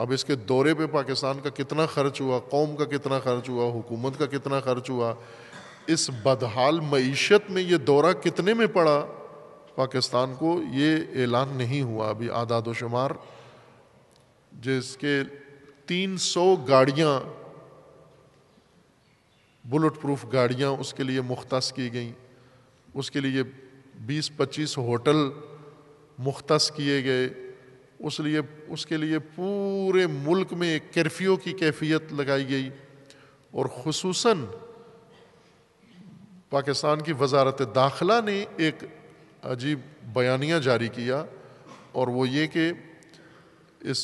अब इसके दौरे पे पाकिस्तान का कितना खर्च हुआ कौम का कितना खर्च हुआ हुकूमत का कितना खर्च हुआ इस बदहाल मीशत में ये दौरा कितने में पड़ा पाकिस्तान को ये ऐलान नहीं हुआ अभी आदाद शुमार जिसके 300 गाड़ियाँ बुलेट प्रूफ गाड़ियाँ उसके लिए मुख्त की गई उसके लिए बीस पच्चीस होटल मुख्त किए गए उस लिए उसके लिए पूरे मुल्क में एक कर्फ्यू की कैफियत लगाई गई और खसूस पाकिस्तान की वजारत दाखिला ने एक अजीब बयानिया जारी किया और वो ये कि इस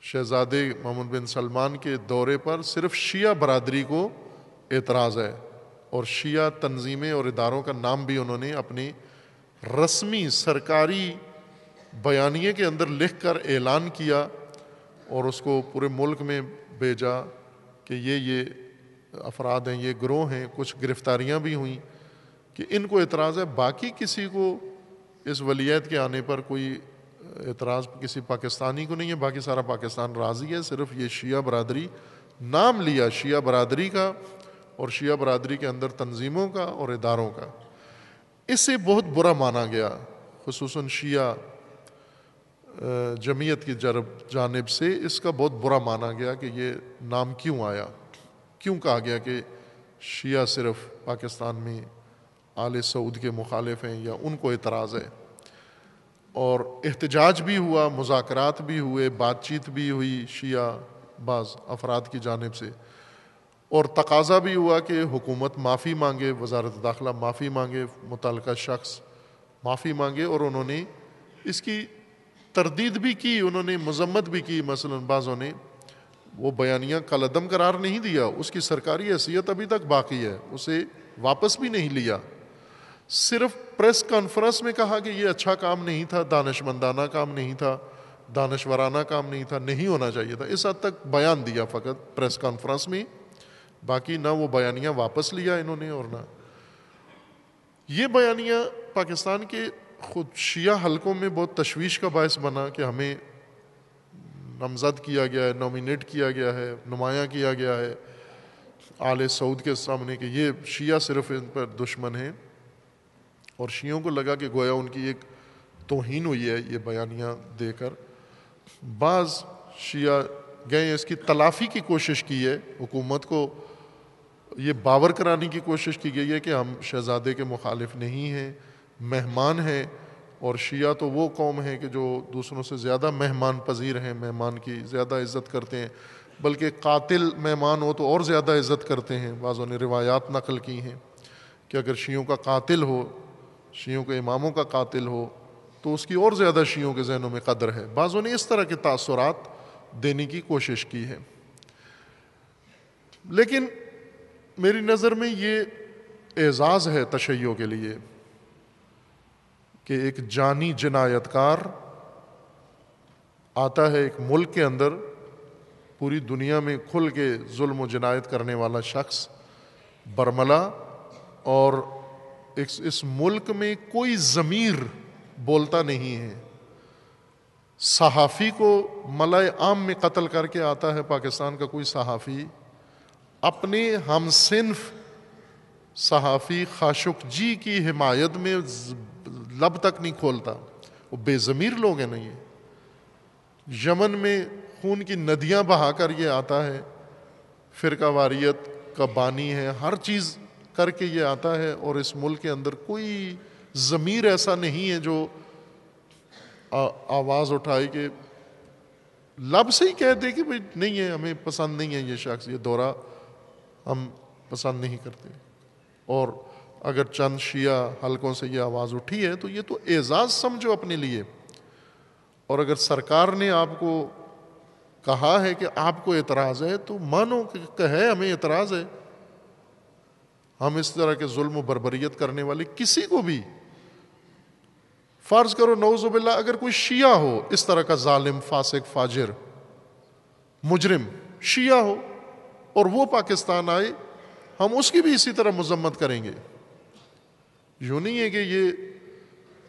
शहज़ादे मोहम्मद बिन सलमान के दौरे पर सिर्फ शिया बरदरी को एतराज़ है और शिया तनज़ीमें और इदारों का नाम भी उन्होंने अपनी रस्मी सरकारी बयानिए के अंदर लिख कर ऐलान किया और उसको पूरे मुल्क में भेजा कि ये ये अफराद हैं ये ग्रोह हैं कुछ गिरफ्तारियाँ भी हुई कि इनको एतराज़ है बाकी किसी को इस वलीत के आने पर कोई एतराज़ किसी पाकिस्तानी को नहीं है बाकी सारा पाकिस्तान राज़ी है सिर्फ ये शिया बरदरी नाम लिया शिया बरदरी का और शिया बरदरी के अंदर तनज़ीमों का और इदारों का इससे बहुत बुरा माना गया खूस शिया जमीयत की जरब जानब से इसका बहुत बुरा माना गया कि ये नाम क्यों आया क्यों कहा गया कि शिया सिर्फ पाकिस्तान में आल सऊद के मुखालिफ हैं या उनको एतराज़ है और एहतजाज भी हुआ मुजात भी हुए बातचीत भी हुई शिया बाज़ अफराद की जानब से और तकाजा भी हुआ कि हुकूमत माफ़ी मांगे वजारत दाखिला माफ़ी मांगे मुतल शख्स माफ़ी मांगे और उन्होंने इसकी तरदीद भी की उन्होंने मजम्मत भी की मसलन बाज़ों ने वो बयानिया कलदम करार नहीं दिया उसकी सरकारी हैसियत अभी तक बाकी है उसे वापस भी नहीं लिया सिर्फ प्रेस कॉन्फ्रेंस में कहा कि ये अच्छा काम नहीं था दानशमंदाना काम नहीं था दानशवराना काम नहीं था नहीं होना चाहिए था इस हद तक बयान दिया फ़कत प्रेस कॉन्फ्रेंस में बाकी ना वो बयानियाँ वापस लिया इन्होंने और ना ये बयानियाँ पाकिस्तान के खुद शिया हलकों में बहुत तशवीश का बायस बना कि हमें नामजद किया गया है नॉमिनेट किया गया है नुमाया किया गया है आल सऊद के सामने कि ये शिया सिर्फ इन पर दुश्मन है और शियों को लगा कि गोया उनकी एक तोहन हुई है ये बयानियाँ देकर बाज़ शिया गए इसकी तलाफी की कोशिश की है हुकूमत को ये बावर कराने की कोशिश की गई है कि हम शहजादे के मुखालिफ नहीं हैं मेहमान हैं और शिया तो वो कौम है कि जो दूसरों से ज़्यादा मेहमान पजीर हैं मेहमान की ज़्यादा इज़्ज़त करते हैं बल्कि कातिल मेहमान हो तो और ज़्यादा इज़्ज़त करते हैं बाज़ों ने रिवायात नकल की हैं कि अगर शीयों का कातिल हो शियों के इमामों का कातिल हो तो उसकी और ज़्यादा शीयों के जहनों में कदर है बाज़ों ने इस तरह के तासरात देने की कोशिश की है लेकिन मेरी नज़र में ये एज़ाज़ है तशैयों के लिए कि एक जानी जनायतकार आता है एक मुल्क के अंदर पूरी दुनिया में खुल के जुल्म जनायत करने वाला शख्स बर्मला और इस, इस मुल्क में कोई ज़मीर बोलता नहीं है सहाफ़ी को मलय आम में कत्ल करके आता है पाकिस्तान का कोई सहाफ़ी अपने हम सिनफ सहाफ़ी खाशुक जी की हिमायत में लब तक नहीं खोलता वो बेज़मीर लोग हैं ना ये यमन में खून की नदियाँ बहा कर ये आता है फ़िरका वारियत का बानी है हर चीज़ करके ये आता है और इस मुल्क के अंदर कोई ज़मीर ऐसा नहीं है जो आ, आवाज़ उठाए कि लब से ही कह दे कि भाई नहीं है हमें पसंद नहीं है ये शख्स ये दौरा हम पसंद नहीं करते और अगर चंद शिया हलकों से यह आवाज़ उठी है तो ये तो एजाज़ समझो अपने लिए और अगर सरकार ने आपको कहा है कि आपको एतराज़ है तो मानो कि है हमें एतराज़ है हम इस तरह के जुल्म बरबरीत करने वाले किसी को भी फ़र्ज़ करो नौज़बिल्ला अगर कोई शिया हो इस तरह का जालिम फासिक फाजिर मुजरिम शिया हो और वो पाकिस्तान आए हम उसकी भी इसी तरह मजम्मत करेंगे यूँ नहीं है कि ये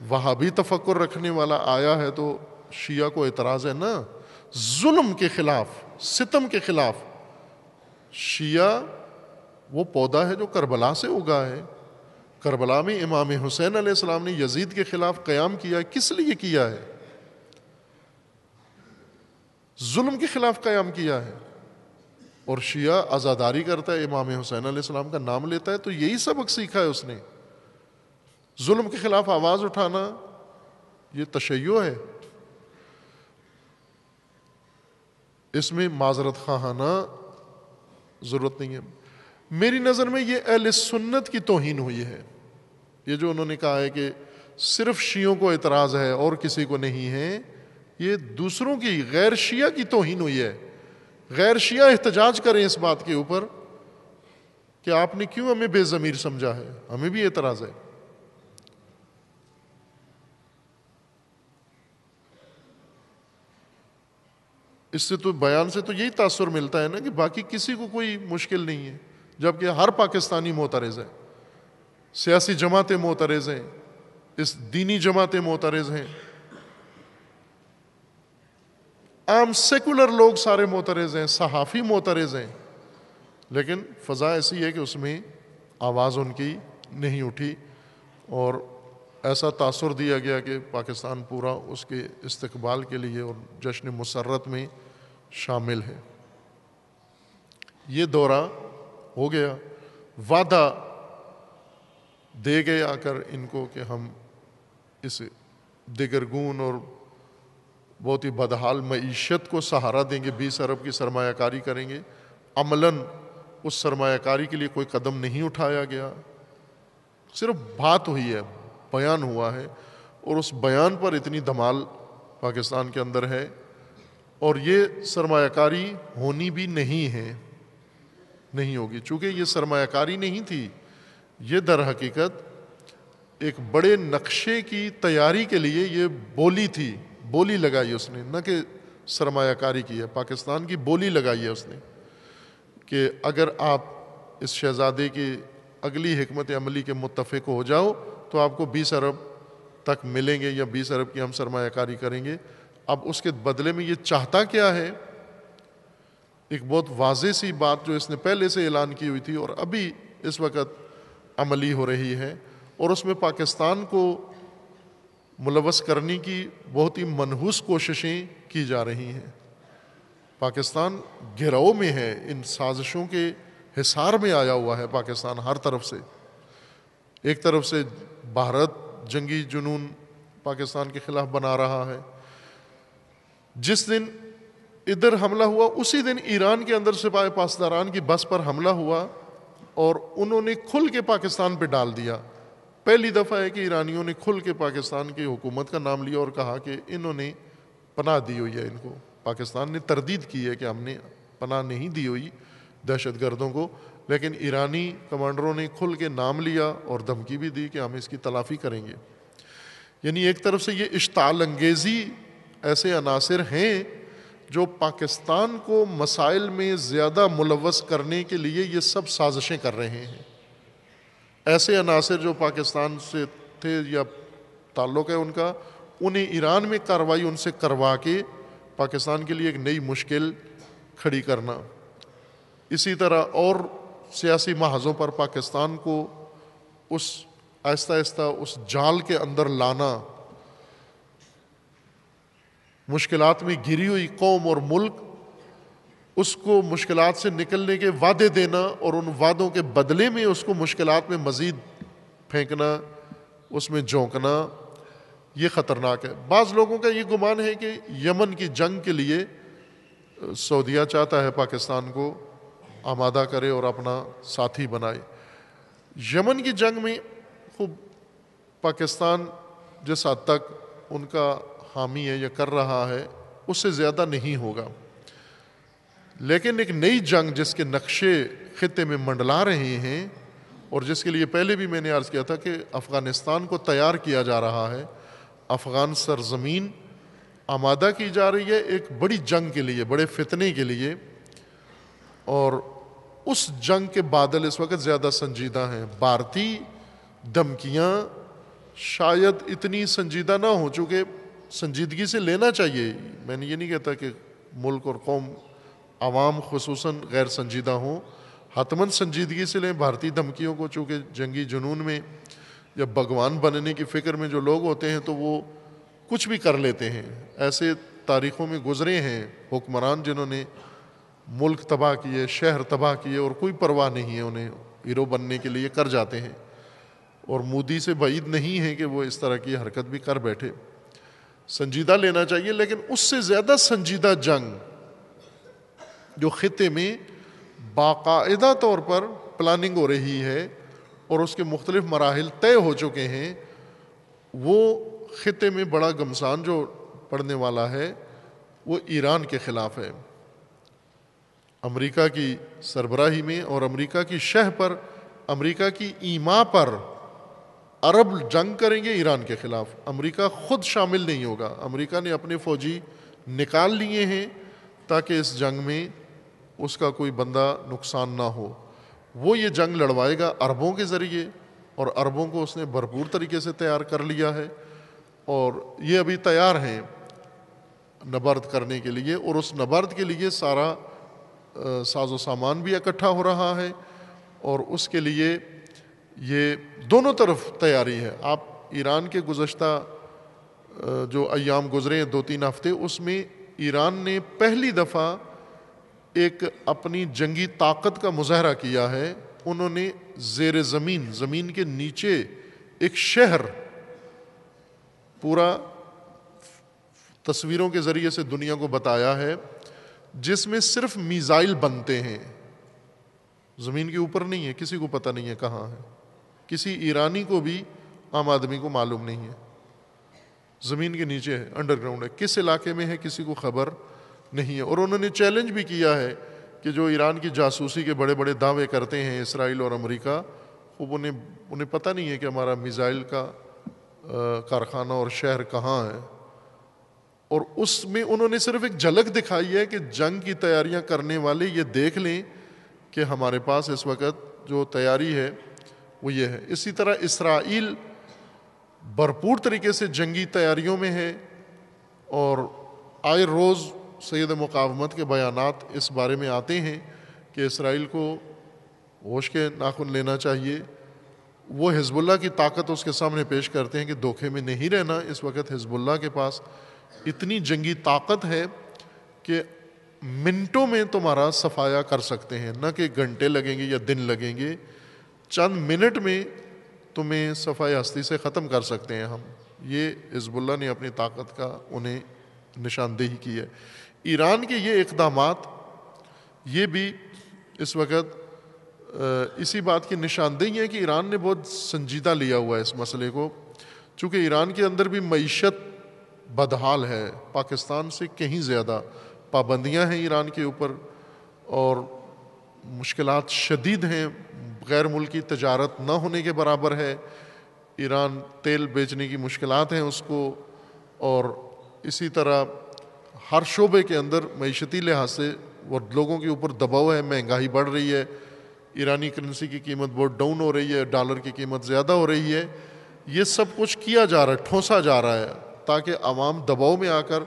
वहाबी तफक्र रखने वाला आया है तो शिया को एतराज़ है ना जुल्म के ख़िलाफ़ सितम के ख़िलाफ़ शिया वो पौधा है जो करबला से उगा है करबला में इमाम हुसैन आसमाम ने यजीद के ख़िलाफ़ क्याम किया है किस लिए किया है जुल्म के ख़िलाफ़ क्याम किया है और शिया आज़ादारी करता है इमाम हुसैन आसमाम का नाम लेता है तो यही सबक सीखा है उसने जुल्म के खिलाफ आवाज़ उठाना ये तशैय है इसमें माजरत खाना ज़रूरत नहीं है मेरी नज़र में ये अहल सुन्नत की तोहन हुई है ये जो उन्होंने कहा है कि सिर्फ शियों को एतराज़ है और किसी को नहीं है ये दूसरों की गैर शिया की तोहन हुई है गैर शिया एहतजाज करें इस बात के ऊपर कि आपने क्यों हमें बेज़मीर समझा है हमें भी एतराज़ है इससे तो बयान से तो यही तासर मिलता है ना कि बाकी किसी को कोई मुश्किल नहीं है जबकि हर पाकिस्तानी मोतरज है सियासी जमातें मोतरज हैं इस दीनी जमातें मोतरज हैं आम सेकुलर लोग सारे मोतरज हैं सहाफ़ी मोतरज हैं लेकिन फ़जा ऐसी है कि उसमें आवाज़ उनकी नहीं उठी और ऐसा तासर दिया गया कि पाकिस्तान पूरा उसके इस्तबाल के लिए और जश्न मसरत में शामिल है ये दौरा हो गया वादा दे गए आकर इनको कि हम इस दिगरगून और बहुत ही बदहाल मीशत को सहारा देंगे बीस अरब की सरमाकारी करेंगे अमला उस सरमाकारी के लिए कोई कदम नहीं उठाया गया सिर्फ बात हुई है बयान हुआ है और उस बयान पर इतनी धमाल पाकिस्तान के अंदर है और ये सरमाकारी होनी भी नहीं है नहीं होगी चूँकि ये सरमाकारी नहीं थी ये दर हकीकत एक बड़े नक्शे की तैयारी के लिए ये बोली थी बोली लगाई उसने न कि सरमाकारी की है पाकिस्तान की बोली लगाई है उसने कि अगर आप इस शहज़ादे की अगली हमत अमली के मुतफ़ हो जाओ तो आपको 20 अरब तक मिलेंगे या 20 अरब की हम सरमाकारी करेंगे अब उसके बदले में ये चाहता क्या है एक बहुत वाज सी बात जो इसने पहले से ऐलान की हुई थी और अभी इस वक्त अमली हो रही है और उसमें पाकिस्तान को मुलवस करने की बहुत ही मनहूस कोशिशें की जा रही हैं पाकिस्तान घिराव में है इन साजिशों के हिसार में आया हुआ है पाकिस्तान हर तरफ से एक तरफ से भारत जंगी जुनून पाकिस्तान के ख़िलाफ़ बना रहा है जिस दिन इधर हमला हुआ उसी दिन ईरान के अंदर सिपाही पासदारान की बस पर हमला हुआ और उन्होंने खुल के पाकिस्तान पर डाल दिया पहली दफ़ा है कि ईरानियों ने खुल के पाकिस्तान की हुकूमत का नाम लिया और कहा कि इन्होंने पनाह दी हुई है इनको पाकिस्तान ने तरदीद की है कि हमने पनाह नहीं दी हुई दहशत गर्दों को लेकिन ईरानी कमांडरों ने खुल के नाम लिया और धमकी भी दी कि हम इसकी तलाफी करेंगे यानी एक तरफ से ये इश्ताल अंगेज़ी ऐसे अनासर हैं जो पाकिस्तान को मसाइल में ज़्यादा मुलवस करने के लिए ये सब साजिशें कर रहे हैं ऐसे अनासर जो पाकिस्तान से थे या ताल्लुक़ है उनका उन्हें ईरान में कार्रवाई उनसे करवा के पाकिस्तान के लिए एक नई मुश्किल खड़ी करना इसी तरह और सियासी महाजों पर पाकिस्तान को उस आहिस्ता आहिस्ता उस जाल के अंदर लाना मुश्किल में घिरी हुई कौम और मुल्क उसको मुश्किल से निकलने के वादे देना और उन वादों के बदले में उसको मुश्किल में मज़ीद फेंकना उसमें झोंकना ये ख़तरनाक है बाज़ लोगों का ये गुमान है कि यमन की जंग के लिए सऊदिया चाहता है पाकिस्तान को आमादा करे और अपना साथी बनाए यमन की जंग में खूब पाकिस्तान जिस हद तक उनका हामी है या कर रहा है उससे ज़्यादा नहीं होगा लेकिन एक नई जंग जिसके नक्शे ख़त्े में मंडला रहे हैं और जिसके लिए पहले भी मैंने अर्ज़ किया था कि अफ़गानिस्तान को तैयार किया जा रहा है अफ़गान सरजमीन आमादा की जा रही है एक बड़ी जंग के लिए बड़े फितने के लिए और उस जंग के बादल इस वक्त ज़्यादा संजीदा हैं भारतीय धमकियाँ शायद इतनी संजीदा ना हो चूँकि संजीदगी से लेना चाहिए मैंने ये नहीं कहता कि मुल्क और कौम आवाम खसूस गैर संजीदा हों हतमन संजीदगी से लें भारतीय धमकियों को चूँकि जंगी जुनून में या भगवान बनने की फ़िक्र में जो लोग होते हैं तो वो कुछ भी कर लेते हैं ऐसे तारीख़ों में गुजरे हैं हुक्मरान जिन्होंने मुल्क तबाह किए शहर तबाह किए और कोई परवाह नहीं है उन्हें हीरो बनने के लिए कर जाते हैं और मोदी से भईद नहीं है कि वो इस तरह की हरकत भी कर बैठे संजीदा लेना चाहिए लेकिन उससे ज़्यादा संजीदा जंग जो ख़त्े में बाकायदा तौर पर प्लानिंग हो रही है और उसके मुख्तलिफ मराहल तय हो चुके हैं वो ख़त्े में बड़ा गमसान जो पड़ने वाला है वो ईरान के ख़िलाफ़ है अमेरिका की सरबराही में और अमेरिका की शह पर अमेरिका की ईमा पर अरब जंग करेंगे ईरान के ख़िलाफ़ अमेरिका ख़ुद शामिल नहीं होगा अमेरिका ने अपने फ़ौजी निकाल लिए हैं ताकि इस जंग में उसका कोई बंदा नुकसान ना हो वो ये जंग लड़वाएगा अरबों के ज़रिए और अरबों को उसने भरपूर तरीके से तैयार कर लिया है और ये अभी तैयार हैं नबर्द करने के लिए और उस नबर्द के लिए सारा साजो सामान भी इकट्ठा हो रहा है और उसके लिए ये दोनों तरफ तैयारी है आप ईरान के गुज्त जो अयाम गुजरे हैं दो तीन हफ्ते उसमें ईरान ने पहली दफ़ा एक अपनी जंगी ताकत का मुजाहरा किया है उन्होंने जेर ज़मीन ज़मीन के नीचे एक शहर पूरा तस्वीरों के ज़रिए से दुनिया को बताया है जिसमें सिर्फ मिज़ाइल बनते हैं ज़मीन के ऊपर नहीं है किसी को पता नहीं है कहाँ है किसी ईरानी को भी आम आदमी को मालूम नहीं है ज़मीन के नीचे है अंडरग्राउंड है किस इलाके में है किसी को खबर नहीं है और उन्होंने चैलेंज भी किया है कि जो ईरान की जासूसी के बड़े बड़े दावे करते हैं इसराइल और अमरीका वो उन्हें उन्हें पता नहीं है कि हमारा मिज़ाइल का कारखाना और शहर कहाँ है और उसमें उन्होंने सिर्फ एक झलक दिखाई है कि जंग की तैयारियां करने वाले ये देख लें कि हमारे पास इस वक्त जो तैयारी है वो ये है इसी तरह इसराइल भरपूर तरीके से जंगी तैयारियों में है और आए रोज़ सैद मुकावमत के बयान इस बारे में आते हैं कि इसराइल को होश के नाखुन लेना चाहिए वो हिजबुल्ला की ताकत उसके सामने पेश करते हैं कि धोखे में नहीं रहना इस वक्त हिजबुल्ला के पास इतनी जंगी ताकत है कि मिनटों में तुम्हारा तो सफाया कर सकते हैं न कि घंटे लगेंगे या दिन लगेंगे चंद मिनट में तुम्हें सफाई हस्ती से ख़त्म कर सकते हैं हम ये हिजबुल्ला ने अपनी ताकत का उन्हें निशानदेही की है ईरान के ये इकदाम ये भी इस वक्त इसी बात की निशानदेही है कि ईरान ने बहुत संजीदा लिया हुआ है इस मसले को चूँकि ईरान के अंदर भी मीशत बदहाल है पाकिस्तान से कहीं ज़्यादा पाबंदियाँ हैं ईरान के ऊपर और मुश्किल शदीद हैं गैर मुल्की तजारत न होने के बराबर है ईरान तेल बेचने की मुश्किल हैं उसको और इसी तरह हर शोबे के अंदर मीशती लिहाज से और लोगों के ऊपर दबाव है महंगाई बढ़ रही है ईरानी करेंसी की कीमत बहुत डाउन हो रही है डॉलर की कीमत ज़्यादा हो रही है ये सब कुछ किया जा रहा है ठोसा जा रहा है ताकि आवाम दबाव में आकर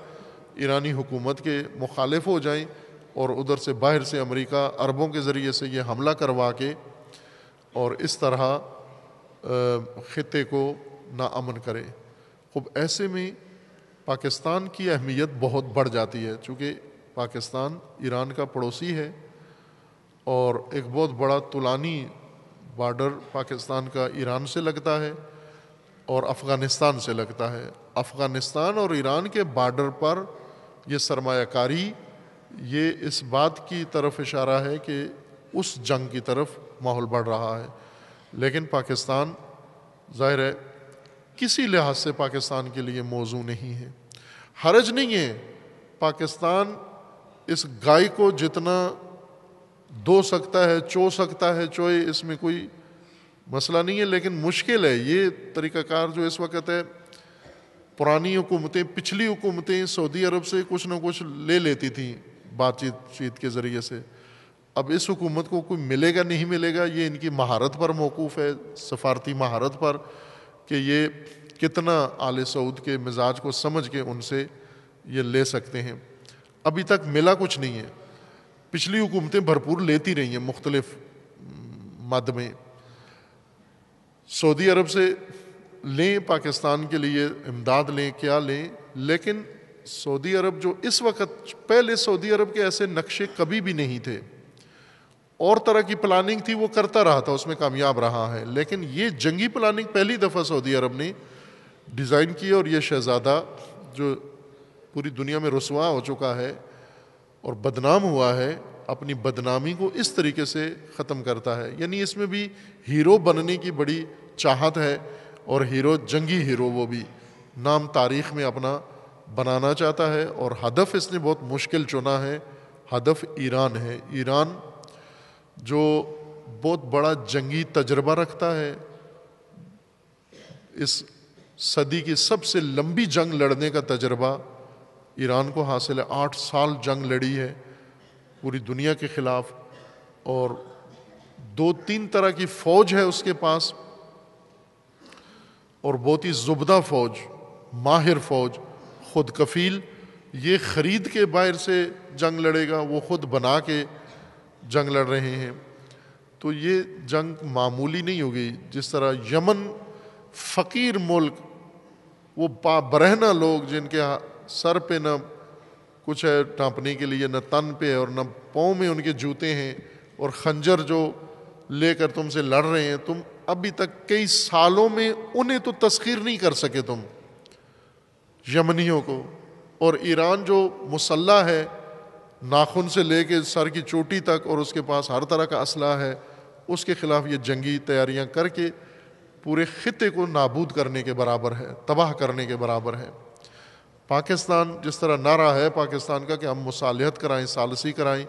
ईरानी हुकूमत के मुखालिफ हो जाएं और उधर से बाहर से अमेरिका अरबों के ज़रिए से ये हमला करवा के और इस तरह ख़त्े को ना अमन करें खूब ऐसे में पाकिस्तान की अहमियत बहुत बढ़ जाती है चूँकि पाकिस्तान ईरान का पड़ोसी है और एक बहुत बड़ा तुलानी बार्डर पाकिस्तान का ईरान से लगता है और अफ़गानिस्तान से लगता है अफ़गानिस्तान और ईरान के बार्डर पर यह सरमाकारी ये इस बात की तरफ इशारा है कि उस जंग की तरफ माहौल बढ़ रहा है लेकिन पाकिस्तान ज़ाहिर है किसी लिहाज से पाकिस्तान के लिए मौजू नहीं है हरज नहीं है पाकिस्तान इस गाय को जितना दो सकता है चो सकता है चोए इसमें कोई मसला नहीं है लेकिन मुश्किल है ये तरीक़ाकार जो इस वक्त है पुरानी हुकूमतें पिछली हुकूमतें सऊदी अरब से कुछ ना कुछ ले लेती थी बातचीत चीत के ज़रिए से अब इस हुकूमत को कोई मिलेगा नहीं मिलेगा ये इनकी महारत पर मौकूफ़ है सफारती महारत पर कि ये कितना आल सऊद के मिजाज को समझ के उनसे ये ले सकते हैं अभी तक मिला कुछ नहीं है पिछली हुकूमतें भरपूर लेती रही हैं मुख्तलिफ मद में सऊदी अरब से लें पाकिस्तान के लिए इमदाद लें क्या लें लेकिन सऊदी अरब जो इस वक्त पहले सऊदी अरब के ऐसे नक्शे कभी भी नहीं थे और तरह की प्लानिंग थी वो करता रहा था उसमें कामयाब रहा है लेकिन ये जंगी प्लानिंग पहली दफ़ा सऊदी अरब ने डिज़ाइन की और ये शहज़ादा जो पूरी दुनिया में रसुआ हो चुका है और बदनाम हुआ है अपनी बदनामी को इस तरीके से ख़त्म करता है यानी इसमें भी हीरो बनने की बड़ी चाहत है और हीरो जंगी हीरो वो भी नाम तारीख में अपना बनाना चाहता है और हदफ इसने बहुत मुश्किल चुना है हदफ ईरान है ईरान जो बहुत बड़ा जंगी तजर्बा रखता है इस सदी की सबसे लंबी जंग लड़ने का तजर्बा ईरान को हासिल है आठ साल जंग लड़ी है पूरी दुनिया के ख़िलाफ़ और दो तीन तरह की फ़ौज है उसके पास और बहुत ही जुबदा फ़ौज माहिर फ़ौज खुद कफ़ील ये ख़रीद के बाहर से जंग लड़ेगा वो खुद बना के जंग लड़ रहे हैं तो ये जंग मामूली नहीं होगी जिस तरह यमन फ़कीर मुल्क वो बरहना लोग जिनके सर पे न कुछ है टाँपने के लिए न तन पे और न पाँव में उनके जूते हैं और खंजर जो लेकर तुमसे लड़ रहे हैं तुम अभी तक कई सालों में उन्हें तो तस्खीर नहीं कर सके तुम यमनियों को और ईरान जो मुसल्ला है नाखून से ले कर सर की चोटी तक और उसके पास हर तरह का असला है उसके खिलाफ ये जंगी तैयारियाँ करके पूरे ख़त्े को नाबूद करने के बराबर है तबाह करने के बराबर है पाकिस्तान जिस तरह नारा है पाकिस्तान का कि हम मुसालहत कराएं सालसी कराएं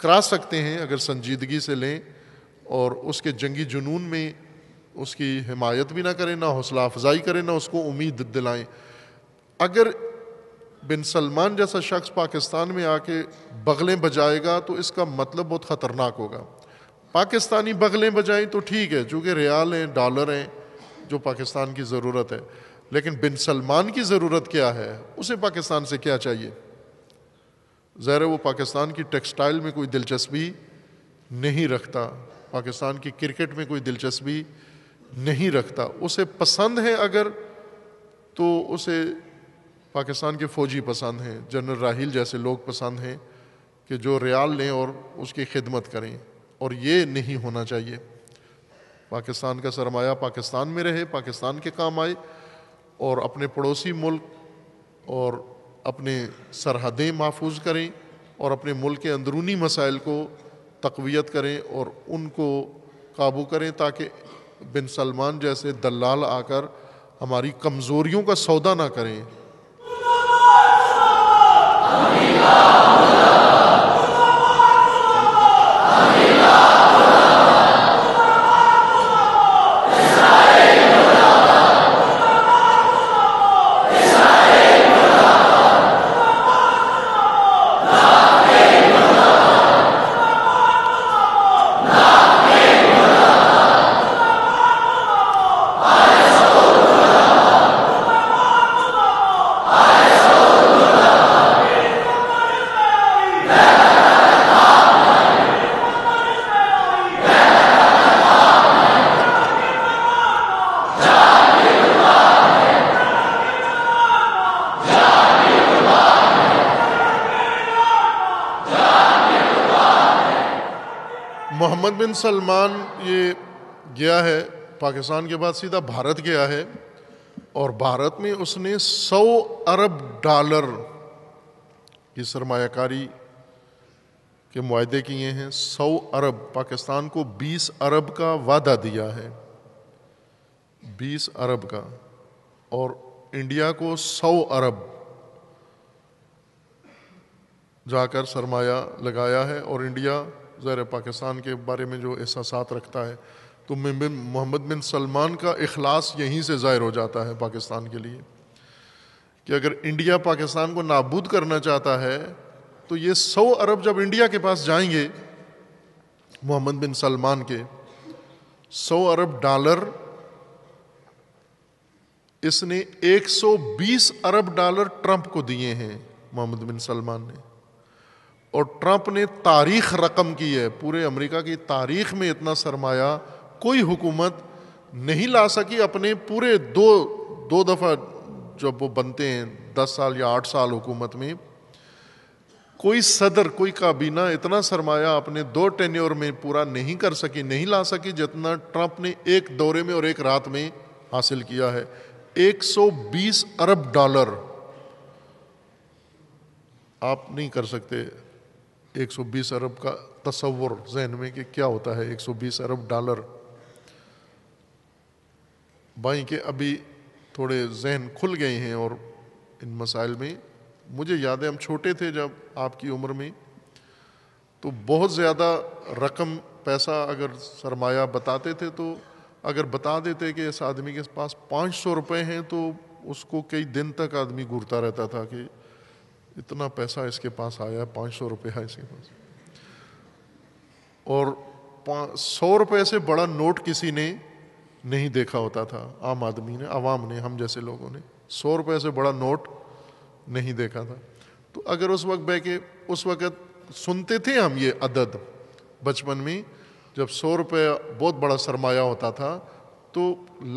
करा सकते हैं अगर संजीदगी से लें और उसके जंगी जुनून में उसकी हिमायत भी ना करें ना हौसला अफजाई करें ना उसको उम्मीद दिलाएं अगर बिन सलमान जैसा शख्स पाकिस्तान में आके बगलें बजाएगा तो इसका मतलब बहुत ख़तरनाक होगा पाकिस्तानी बगलें बजाएँ तो ठीक है चूँकि रियाल हैं डॉलर हैं जो पाकिस्तान की ज़रूरत है लेकिन बिन सलमान की ज़रूरत क्या है उसे पाकिस्तान से क्या चाहिए ज़हर वो पाकिस्तान की टेक्सटाइल में कोई दिलचस्पी नहीं रखता पाकिस्तान की क्रिकेट में कोई दिलचस्पी नहीं रखता उसे पसंद है अगर तो उसे पाकिस्तान के फ़ौजी पसंद हैं जनरल राहिल जैसे लोग पसंद हैं कि जो रियाल लें और उसकी खिदमत करें और ये नहीं होना चाहिए पाकिस्तान का सरमाया पाकिस्तान में रहे पाकिस्तान के काम आए और अपने पड़ोसी मुल्क और अपने सरहदें महफूज करें और अपने मुल्क के अंदरूनी मसाइल को तकवीत करें और उनको काबू करें ताकि बिन सलमान जैसे दलाल आकर हमारी कमज़ोरियों का सौदा ना करें बिन सलमान ये गया है पाकिस्तान के बाद सीधा भारत गया है और भारत में उसने सौ अरब डॉलर की सरमाकारी के माहे किए हैं सौ अरब पाकिस्तान को बीस अरब का वादा दिया है बीस अरब का और इंडिया को सौ अरब जाकर सरमाया लगाया है और इंडिया ज़ैर पाकिस्तान के बारे में जो एहसास रखता है तो मोहम्मद बिन सलमान का अखलास यहीं से ज़ाहिर हो जाता है पाकिस्तान के लिए कि अगर इंडिया पाकिस्तान को नाबूद करना चाहता है तो ये सौ अरब जब इंडिया के पास जाएंगे मोहम्मद बिन सलमान के सौ अरब डॉलर इसने 120 अरब डॉलर ट्रंप को दिए हैं मोहम्मद बिन सलमान ने और ट्रंप ने तारीख रकम की है पूरे अमेरिका की तारीख में इतना सरमाया कोई हुकूमत नहीं ला सकी अपने पूरे दो दो दफ़ा जब वो बनते हैं दस साल या आठ साल हुकूमत में कोई सदर कोई काबीना इतना सरमाया अपने दो टेन्योर में पूरा नहीं कर सकी नहीं ला सकी जितना ट्रंप ने एक दौरे में और एक रात में हासिल किया है 120 अरब डॉलर आप नहीं कर सकते एक सौ बीस अरब का तस्वर जहन में कि क्या होता है एक सौ बीस अरब डॉलर भाई के अभी थोड़े जहन खुल गए हैं और इन मसाइल में मुझे याद है हम छोटे थे जब आपकी उम्र में तो बहुत ज़्यादा रकम पैसा अगर सरमाया बताते थे तो अगर बता देते कि इस आदमी के पास पाँच सौ रुपये हैं तो उसको कई दिन तक आदमी घूरता रहता था कि इतना पैसा इसके पास आया है पाँच सौ रुपया इसके पास और सौ रुपये से बड़ा नोट किसी ने नहीं देखा होता था आम आदमी ने आवाम ने हम जैसे लोगों ने सौ रुपये से बड़ा नोट नहीं देखा था तो अगर उस वक्त बह के उस वक्त सुनते थे हम ये अदद बचपन में जब सौ रुपये बहुत बड़ा सरमाया होता था तो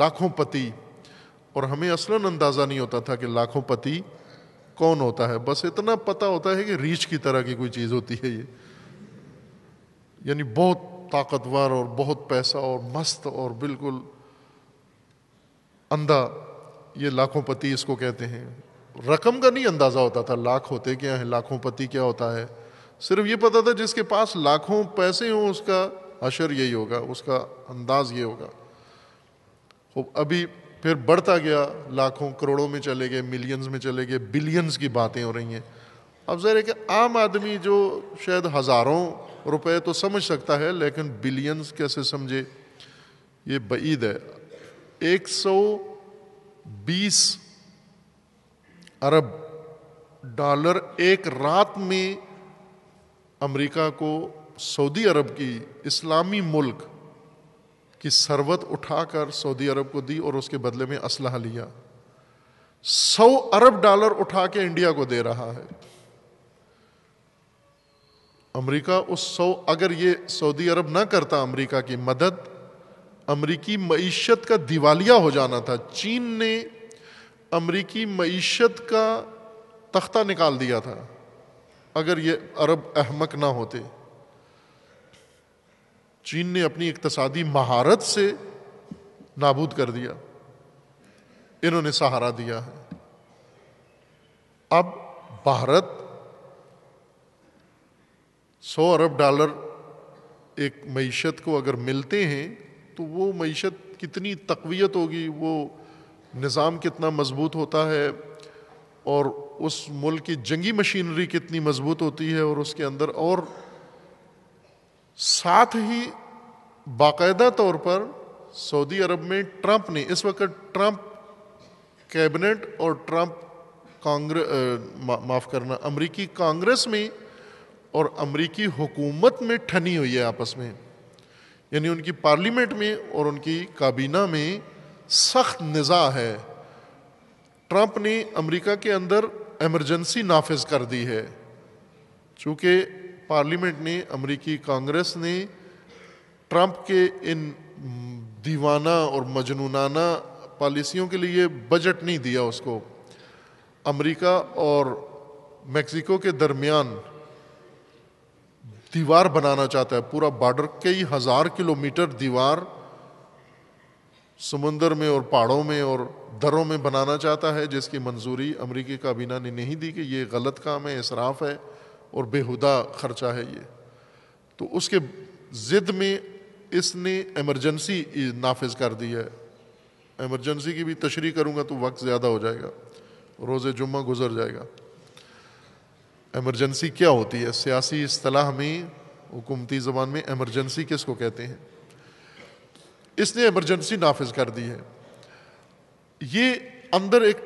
लाखों पति और हमें असलन अंदाज़ा नहीं होता था कि लाखों पति कौन होता है बस इतना पता होता है कि रीछ की तरह की कोई चीज़ होती है ये यानी बहुत ताकतवर और बहुत पैसा और मस्त और बिल्कुल अंधा ये लाखों पति इसको कहते हैं रकम का नहीं अंदाज़ा होता था लाख होते क्या है लाखों पति क्या होता है सिर्फ ये पता था जिसके पास लाखों पैसे हों उसका अशर यही होगा उसका अंदाज ये होगा खूब अभी फिर बढ़ता गया लाखों करोड़ों में चले गए मिलियंस में चले गए बिलियंस की बातें हो रही हैं अब ज़रा कि आम आदमी जो शायद हज़ारों रुपए तो समझ सकता है लेकिन बिलियंस कैसे समझे ये बीद है एक सौ बीस अरब डॉलर एक रात में अमेरिका को सऊदी अरब की इस्लामी मुल्क कि सरवत उठाकर सऊदी अरब को दी और उसके बदले में असलाह लिया सौ अरब डॉलर उठा के इंडिया को दे रहा है अमेरिका उस सौ अगर ये सऊदी अरब ना करता अमेरिका की मदद अमेरिकी मीशत का दिवालिया हो जाना था चीन ने अमेरिकी मीशत का तख्ता निकाल दिया था अगर ये अरब अहमक ना होते चीन ने अपनी इकतसादी महारत से नाबूद कर दिया इन्होंने सहारा दिया है अब भारत 100 अरब डॉलर एक मीशत को अगर मिलते हैं तो वो मीशत कितनी तकवीत होगी वो निज़ाम कितना मज़बूत होता है और उस मुल्क की जंगी मशीनरी कितनी मज़बूत होती है और उसके अंदर और साथ ही बाकायदा तौर पर सऊदी अरब में ट्रंप ने इस वक्त ट्रंप कैबिनेट और ट्रंप कांग्रेस माफ़ करना अमरीकी कांग्रेस में और अमरीकी हुकूमत में ठनी हुई है आपस में यानी उनकी पार्लियामेंट में और उनकी काबीना में सख्त निज़ा है ट्रंप ने अमेरिका के अंदर एमरजेंसी नाफिज कर दी है चूँकि पार्लियामेंट ने अमेरिकी कांग्रेस ने ट्रंप के इन दीवाना और मजनूनाना पॉलिसियों के लिए बजट नहीं दिया उसको अमेरिका और मेक्सिको के दरमियान दीवार बनाना चाहता है पूरा बॉर्डर कई हज़ार किलोमीटर दीवार समुंदर में और पहाड़ों में और दरों में बनाना चाहता है जिसकी मंजूरी अमरीकी काबीना ने नहीं दी कि ये गलत काम है इसराफ है और बेहुदा खर्चा है ये तो उसके ज़िद में इसने एमरजेंसी नाफिज कर दी है एमरजेंसी की भी तशरी करूँगा तो वक्त ज़्यादा हो जाएगा रोज़ जुम्मा गुजर जाएगा एमरजेंसी क्या होती है सियासी असलाह में हुकूमती ज़बान में एमरजेंसी किस को कहते हैं इसने एमरजेंसी नाफिज कर दी है ये अंदर एक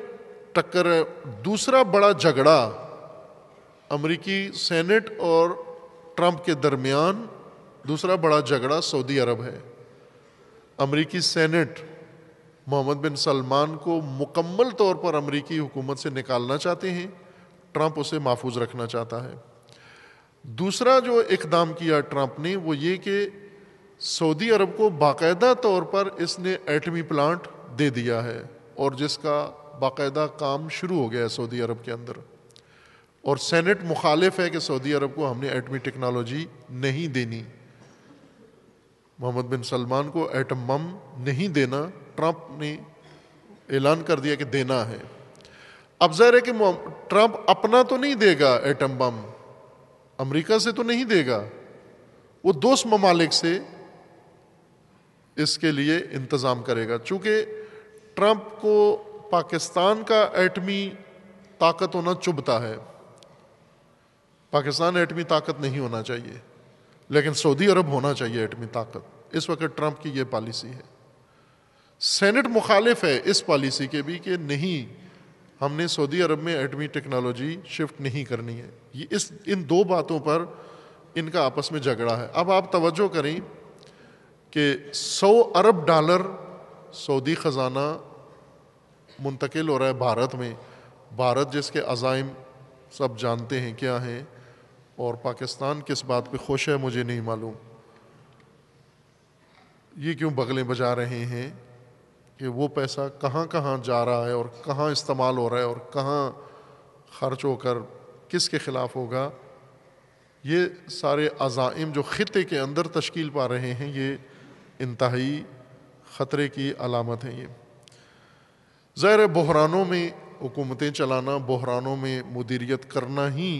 टक्कर है दूसरा बड़ा झगड़ा अमरीकी सेनेट और ट्रंप के दरमियान दूसरा बड़ा झगड़ा सऊदी अरब है अमरीकी सेनेट मोहम्मद बिन सलमान को मुकम्मल तौर पर अमरीकी हुकूमत से निकालना चाहते हैं ट्रंप उसे महफूज रखना चाहता है दूसरा जो इकदाम किया ट्रंप ने वो ये कि सऊदी अरब को बाकायदा तौर पर इसने एटमी प्लांट दे दिया है और जिसका बाकायदा काम शुरू हो गया है सऊदी अरब के अंदर और सेनेट मुखालिफ है कि सऊदी अरब को हमने एटमी टेक्नोलॉजी नहीं देनी मोहम्मद बिन सलमान को एटम बम नहीं देना ट्रंप ने ऐलान कर दिया कि देना है अब ज़ाहिर है कि ट्रंप अपना तो नहीं देगा एटम बम अमेरिका से तो नहीं देगा वो दोस्त ममालिक से इसके लिए इंतज़ाम करेगा चूंकि ट्रंप को पाकिस्तान का एटमी ताकत होना चुभता है पाकिस्तान एटमी ताकत नहीं होना चाहिए लेकिन सऊदी अरब होना चाहिए एटमी ताकत इस वक्त ट्रंप की यह पॉलिसी है सेनेट मुखालिफ है इस पॉलिसी के भी कि नहीं हमने सऊदी अरब में एटमी टेक्नोलॉजी शिफ्ट नहीं करनी है ये इस इन दो बातों पर इनका आपस में झगड़ा है अब आप तवज्जो करें कि 100 अरब डॉलर सऊदी ख़जाना मुंतकिल हो रहा है भारत में भारत जिसके अज़ाइम सब जानते हैं क्या हैं और पाकिस्तान किस बात पे खुश है मुझे नहीं मालूम ये क्यों बगलें बजा रहे हैं कि वो पैसा कहाँ कहाँ जा रहा है और कहाँ इस्तेमाल हो रहा है और कहाँ खर्च होकर किस के ख़िलाफ़ होगा ये सारे अजाइम जो ख़ते के अंदर तश्कील पा रहे हैं ये इंतहाई ख़तरे की अलामत है ये ज़ाहिर बहरानों में हुकूमतें चलाना बहरानों में मुदीरियत करना ही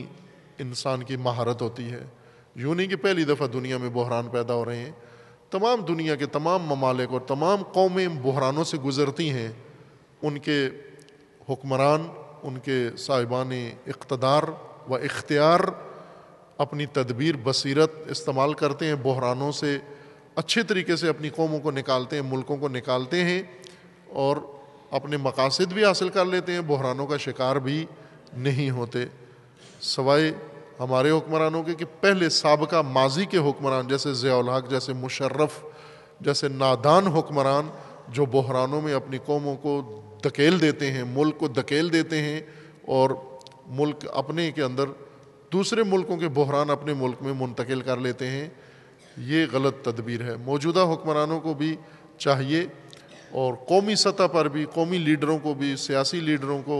इंसान की महारत होती है यूं नहीं कि पहली दफ़ा दुनिया में बहरान पैदा हो रहे हैं तमाम दुनिया के तमाम ममालिक और तमाम कौमें बहरानों से गुज़रती हैं उनके हुक्मरान उनके साहिबान इकतदार व इख्तियार अपनी तदबीर बसीरत इस्तेमाल करते हैं बहरानों से अच्छे तरीके से अपनी कौमों को निकालते हैं मुल्कों को निकालते हैं और अपने मकासद भी हासिल कर लेते हैं बहरानों का शिकार भी नहीं होते सवाए हमारे हुक्मरानों के कि पहले सबका माजी के हुक्मरान जैसे ज़ियाल जैसे मुशर्रफ जैसे नादान हुक्मरान जो बहरानों में अपनी कौमों को धकेल देते हैं मुल्क को धकेल देते हैं और मुल्क अपने के अंदर दूसरे मुल्कों के बहरान अपने मुल्क में मुंतकिल कर लेते हैं ये गलत तदबीर है मौजूदा हुक्मरानों को भी चाहिए और कौमी सतह पर भी कौमी लीडरों को भी सियासी लीडरों को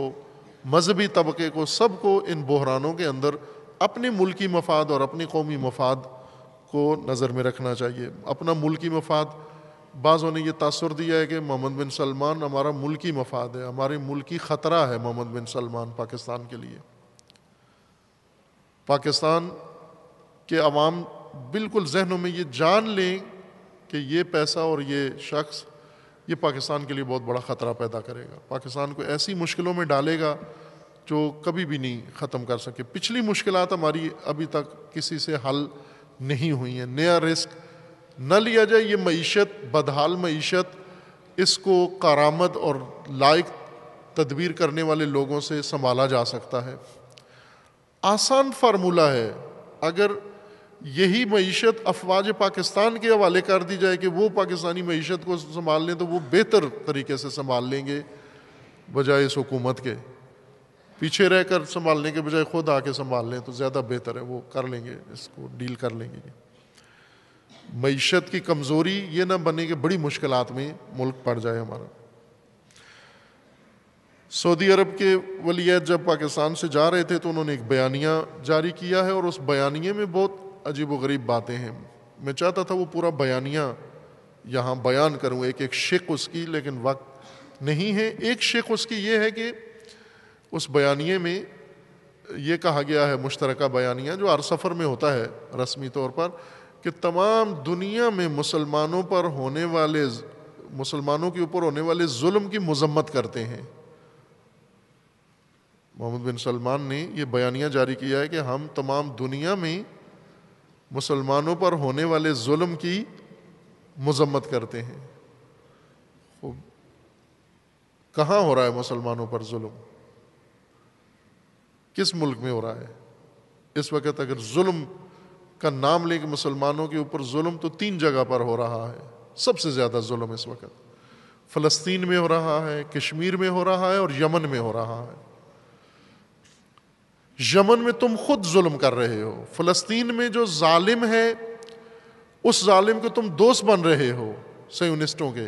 मजहबी तबके को सब को इन बहरानों के अंदर अपने मुल्की मफाद और अपनी कौमी मफाद को नज़र में रखना चाहिए अपना मुल्की मफाद बाज़ों ने यह तासर दिया है कि मोहम्मद बिन सलमान हमारा मुल्की मफाद है हमारे मुल्की ख़तरा है मोहम्मद बिन सलमान पाकिस्तान के लिए पाकिस्तान के अवाम बिल्कुल जहनों में ये जान लें कि ये पैसा और ये शख्स ये पाकिस्तान के लिए बहुत बड़ा ख़तरा पैदा करेगा पाकिस्तान को ऐसी मुश्किलों में डालेगा जो कभी भी नहीं ख़त्म कर सके पिछली मुश्किल हमारी अभी तक किसी से हल नहीं हुई हैं नया रिस्क न लिया जाए ये मीशत बदहाल मीशत इसको कारामद और लायक तदबीर करने वाले लोगों से संभाला जा सकता है आसान फार्मूला है अगर यही मीशत अफवाज पाकिस्तान के हवाले कर दी जाए कि वो पाकिस्तानी मीशत को संभाल लें तो वो बेहतर तरीके से संभाल लेंगे बजाय इस हुकूमत के पीछे रह कर संभालने के बजाय खुद आके संभाल लें तो ज़्यादा बेहतर है वो कर लेंगे इसको डील कर लेंगे मीशत की कमज़ोरी ये ना बने कि बड़ी मुश्किल में मुल्क पड़ जाए हमारा सऊदी अरब के वलीत जब पाकिस्तान से जा रहे थे तो उन्होंने एक बयानिया जारी किया है और उस बयानिए में बहुत अजीब व गरीब बातें हैं मैं चाहता था वो पूरा बयानिया यहाँ बयान करूँ एक एक शेक उसकी लेकिन वक्त नहीं है एक शेक उसकी ये है कि उस बयानिए में ये कहा गया है मुश्तरक बयानिया जो हर सफ़र में होता है रस्मी तौर पर कि तमाम दुनिया में मुसलमानों पर होने वाले मुसलमानों के ऊपर होने वाले जुल्म की मजम्मत करते हैं मोहम्मद बिन सलमान ने यह बयानिया जारी किया है कि हम तमाम दुनिया में मुसलमानों पर होने वाले जुल्म की मजम्मत करते हैं कहाँ हो रहा है मुसलमानों पर जुल्म किस मुल्क में हो रहा है इस वक्त अगर जुल्म का नाम लेके मुसलमानों के ऊपर जुल्म तो तीन जगह पर हो रहा है सबसे ज़्यादा जुल्म इस वक्त फ़लस्तीन में हो रहा है कश्मीर में हो रहा है और यमन में हो रहा है यमन में तुम खुद जुल्म कर रहे हो फलस्तीन में जो जालिम है उस जालिम को तुम दोस्त बन रहे हो सयुनिस्टों के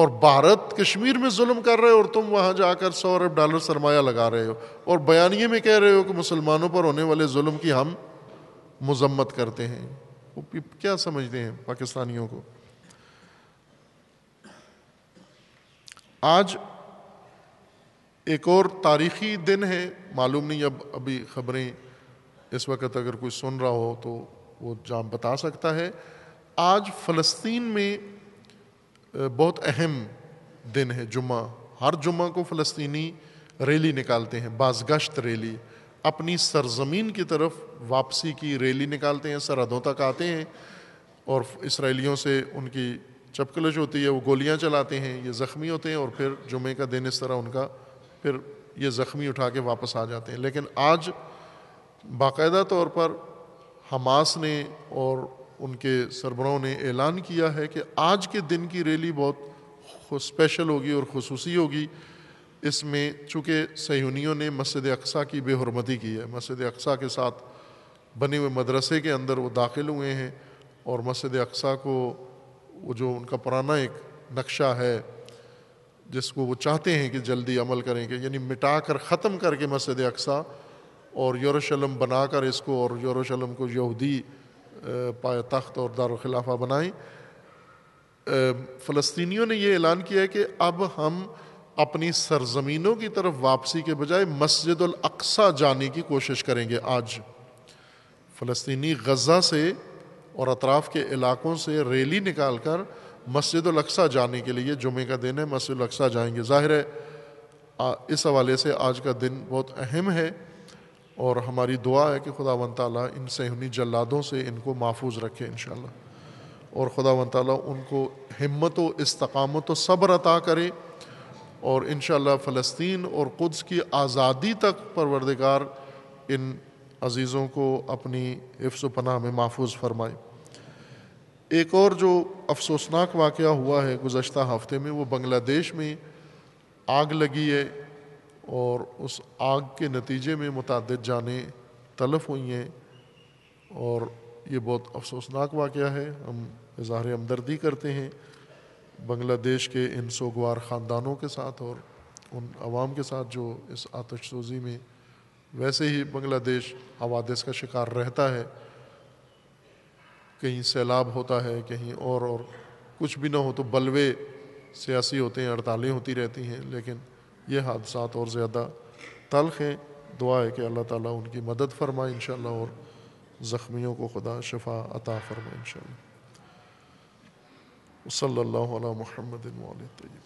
और भारत कश्मीर में जुल्म कर रहे हो और तुम वहां जाकर सौ अरब डॉलर सरमाया लगा रहे हो और बयानिए में कह रहे हो कि मुसलमानों पर होने वाले जुल्म की हम मजम्मत करते हैं क्या समझते हैं पाकिस्तानियों को आज एक और तारीखी दिन है मालूम नहीं अब अभी खबरें इस वक्त अगर कोई सुन रहा हो तो वो जाम बता सकता है आज फ़लस्तीन में बहुत अहम दिन है जुम्मा हर जुम्मा को फ़लस्तीनी रैली निकालते हैं बाजगश्त रैली अपनी सरजमीन की तरफ वापसी की रैली निकालते हैं सरहदों तक आते हैं और इसराइलियों से उनकी चपकलश होती है वो गोलियां चलाते हैं ये ज़ख्मी होते हैं और फिर जुमे का दिन इस तरह उनका फिर ये ज़ख्मी उठा के वापस आ जाते हैं लेकिन आज बाकायदा तौर पर हमास ने और उनके सरबराहों ने ऐलान किया है कि आज के दिन की रैली बहुत स्पेशल होगी और खसूसी होगी इसमें चूँकि सहयोनियों ने मस्जिद अक्सा की बेहरमती की है मस्जिद अक्सा के साथ बने हुए मदरसे के अंदर वो दाखिल हुए हैं और मस्जिद अक्सा को वो जो उनका पुराना एक नक्शा है जिसको वो चाहते हैं कि जल्दी अमल करेंगे यानी मिटा कर ख़त्म करके मस्जिद अक्सा और बना कर इसको और यरूशलम को यहूदी पाए तख्त और दारखिलाफा बनाएं फ़लस्तियों ने यह ऐलान किया है कि अब हम अपनी सरजमीनों की तरफ वापसी के बजाय मस्जिद अक्सा जाने की कोशिश करेंगे आज फ़लस्तनी गज़ा से और अतराफ़ के इलाकों से रैली निकाल कर मस्जिद अक्सा जाने के लिए जुमे का दिन है मस्जिद अक्सा जाएंगे ज़ाहिर है इस हवाले से आज का दिन बहुत अहम है और हमारी दुआ है कि खुदा वन ताली इन सहनी जल्लादों से इनको महफूज रखे इन और खुदा वन ताली उनको हिम्मत व इस्तकामत सब्र अता करे और इन फ़लस्तीन और क़ुद्स की आज़ादी तक परवरदिगार इन अज़ीज़ों को अपनी हिफ्स पनाह में महफूज फरमाए एक और जो अफसोसनाक वाक़ हुआ है गुज्त हफ्ते में वो बांग्लादेश में आग लगी है और उस आग के नतीजे में मुतद जानें तलफ हुई हैं और ये बहुत अफसोसनाक वाक़ है हम इजहार हमदर्दी करते हैं बंग्लादेश के इन सोगवार ख़ानदानों के साथ और उन आवाम के साथ जो इस आतश में वैसे ही बंग्लादेश हवादस का शिकार रहता है कहीं सैलाब होता है कहीं और और कुछ भी ना हो तो बलवे सियासी होते हैं हड़तालें होती रहती हैं लेकिन ये हादसा और ज़्यादा तलख हैं दुआ है कि अल्लाह ताला उनकी मदद फरमाए इन और ज़ख्मियों को खुदा शफा अता फरमाए इन सल्ला महमद तयब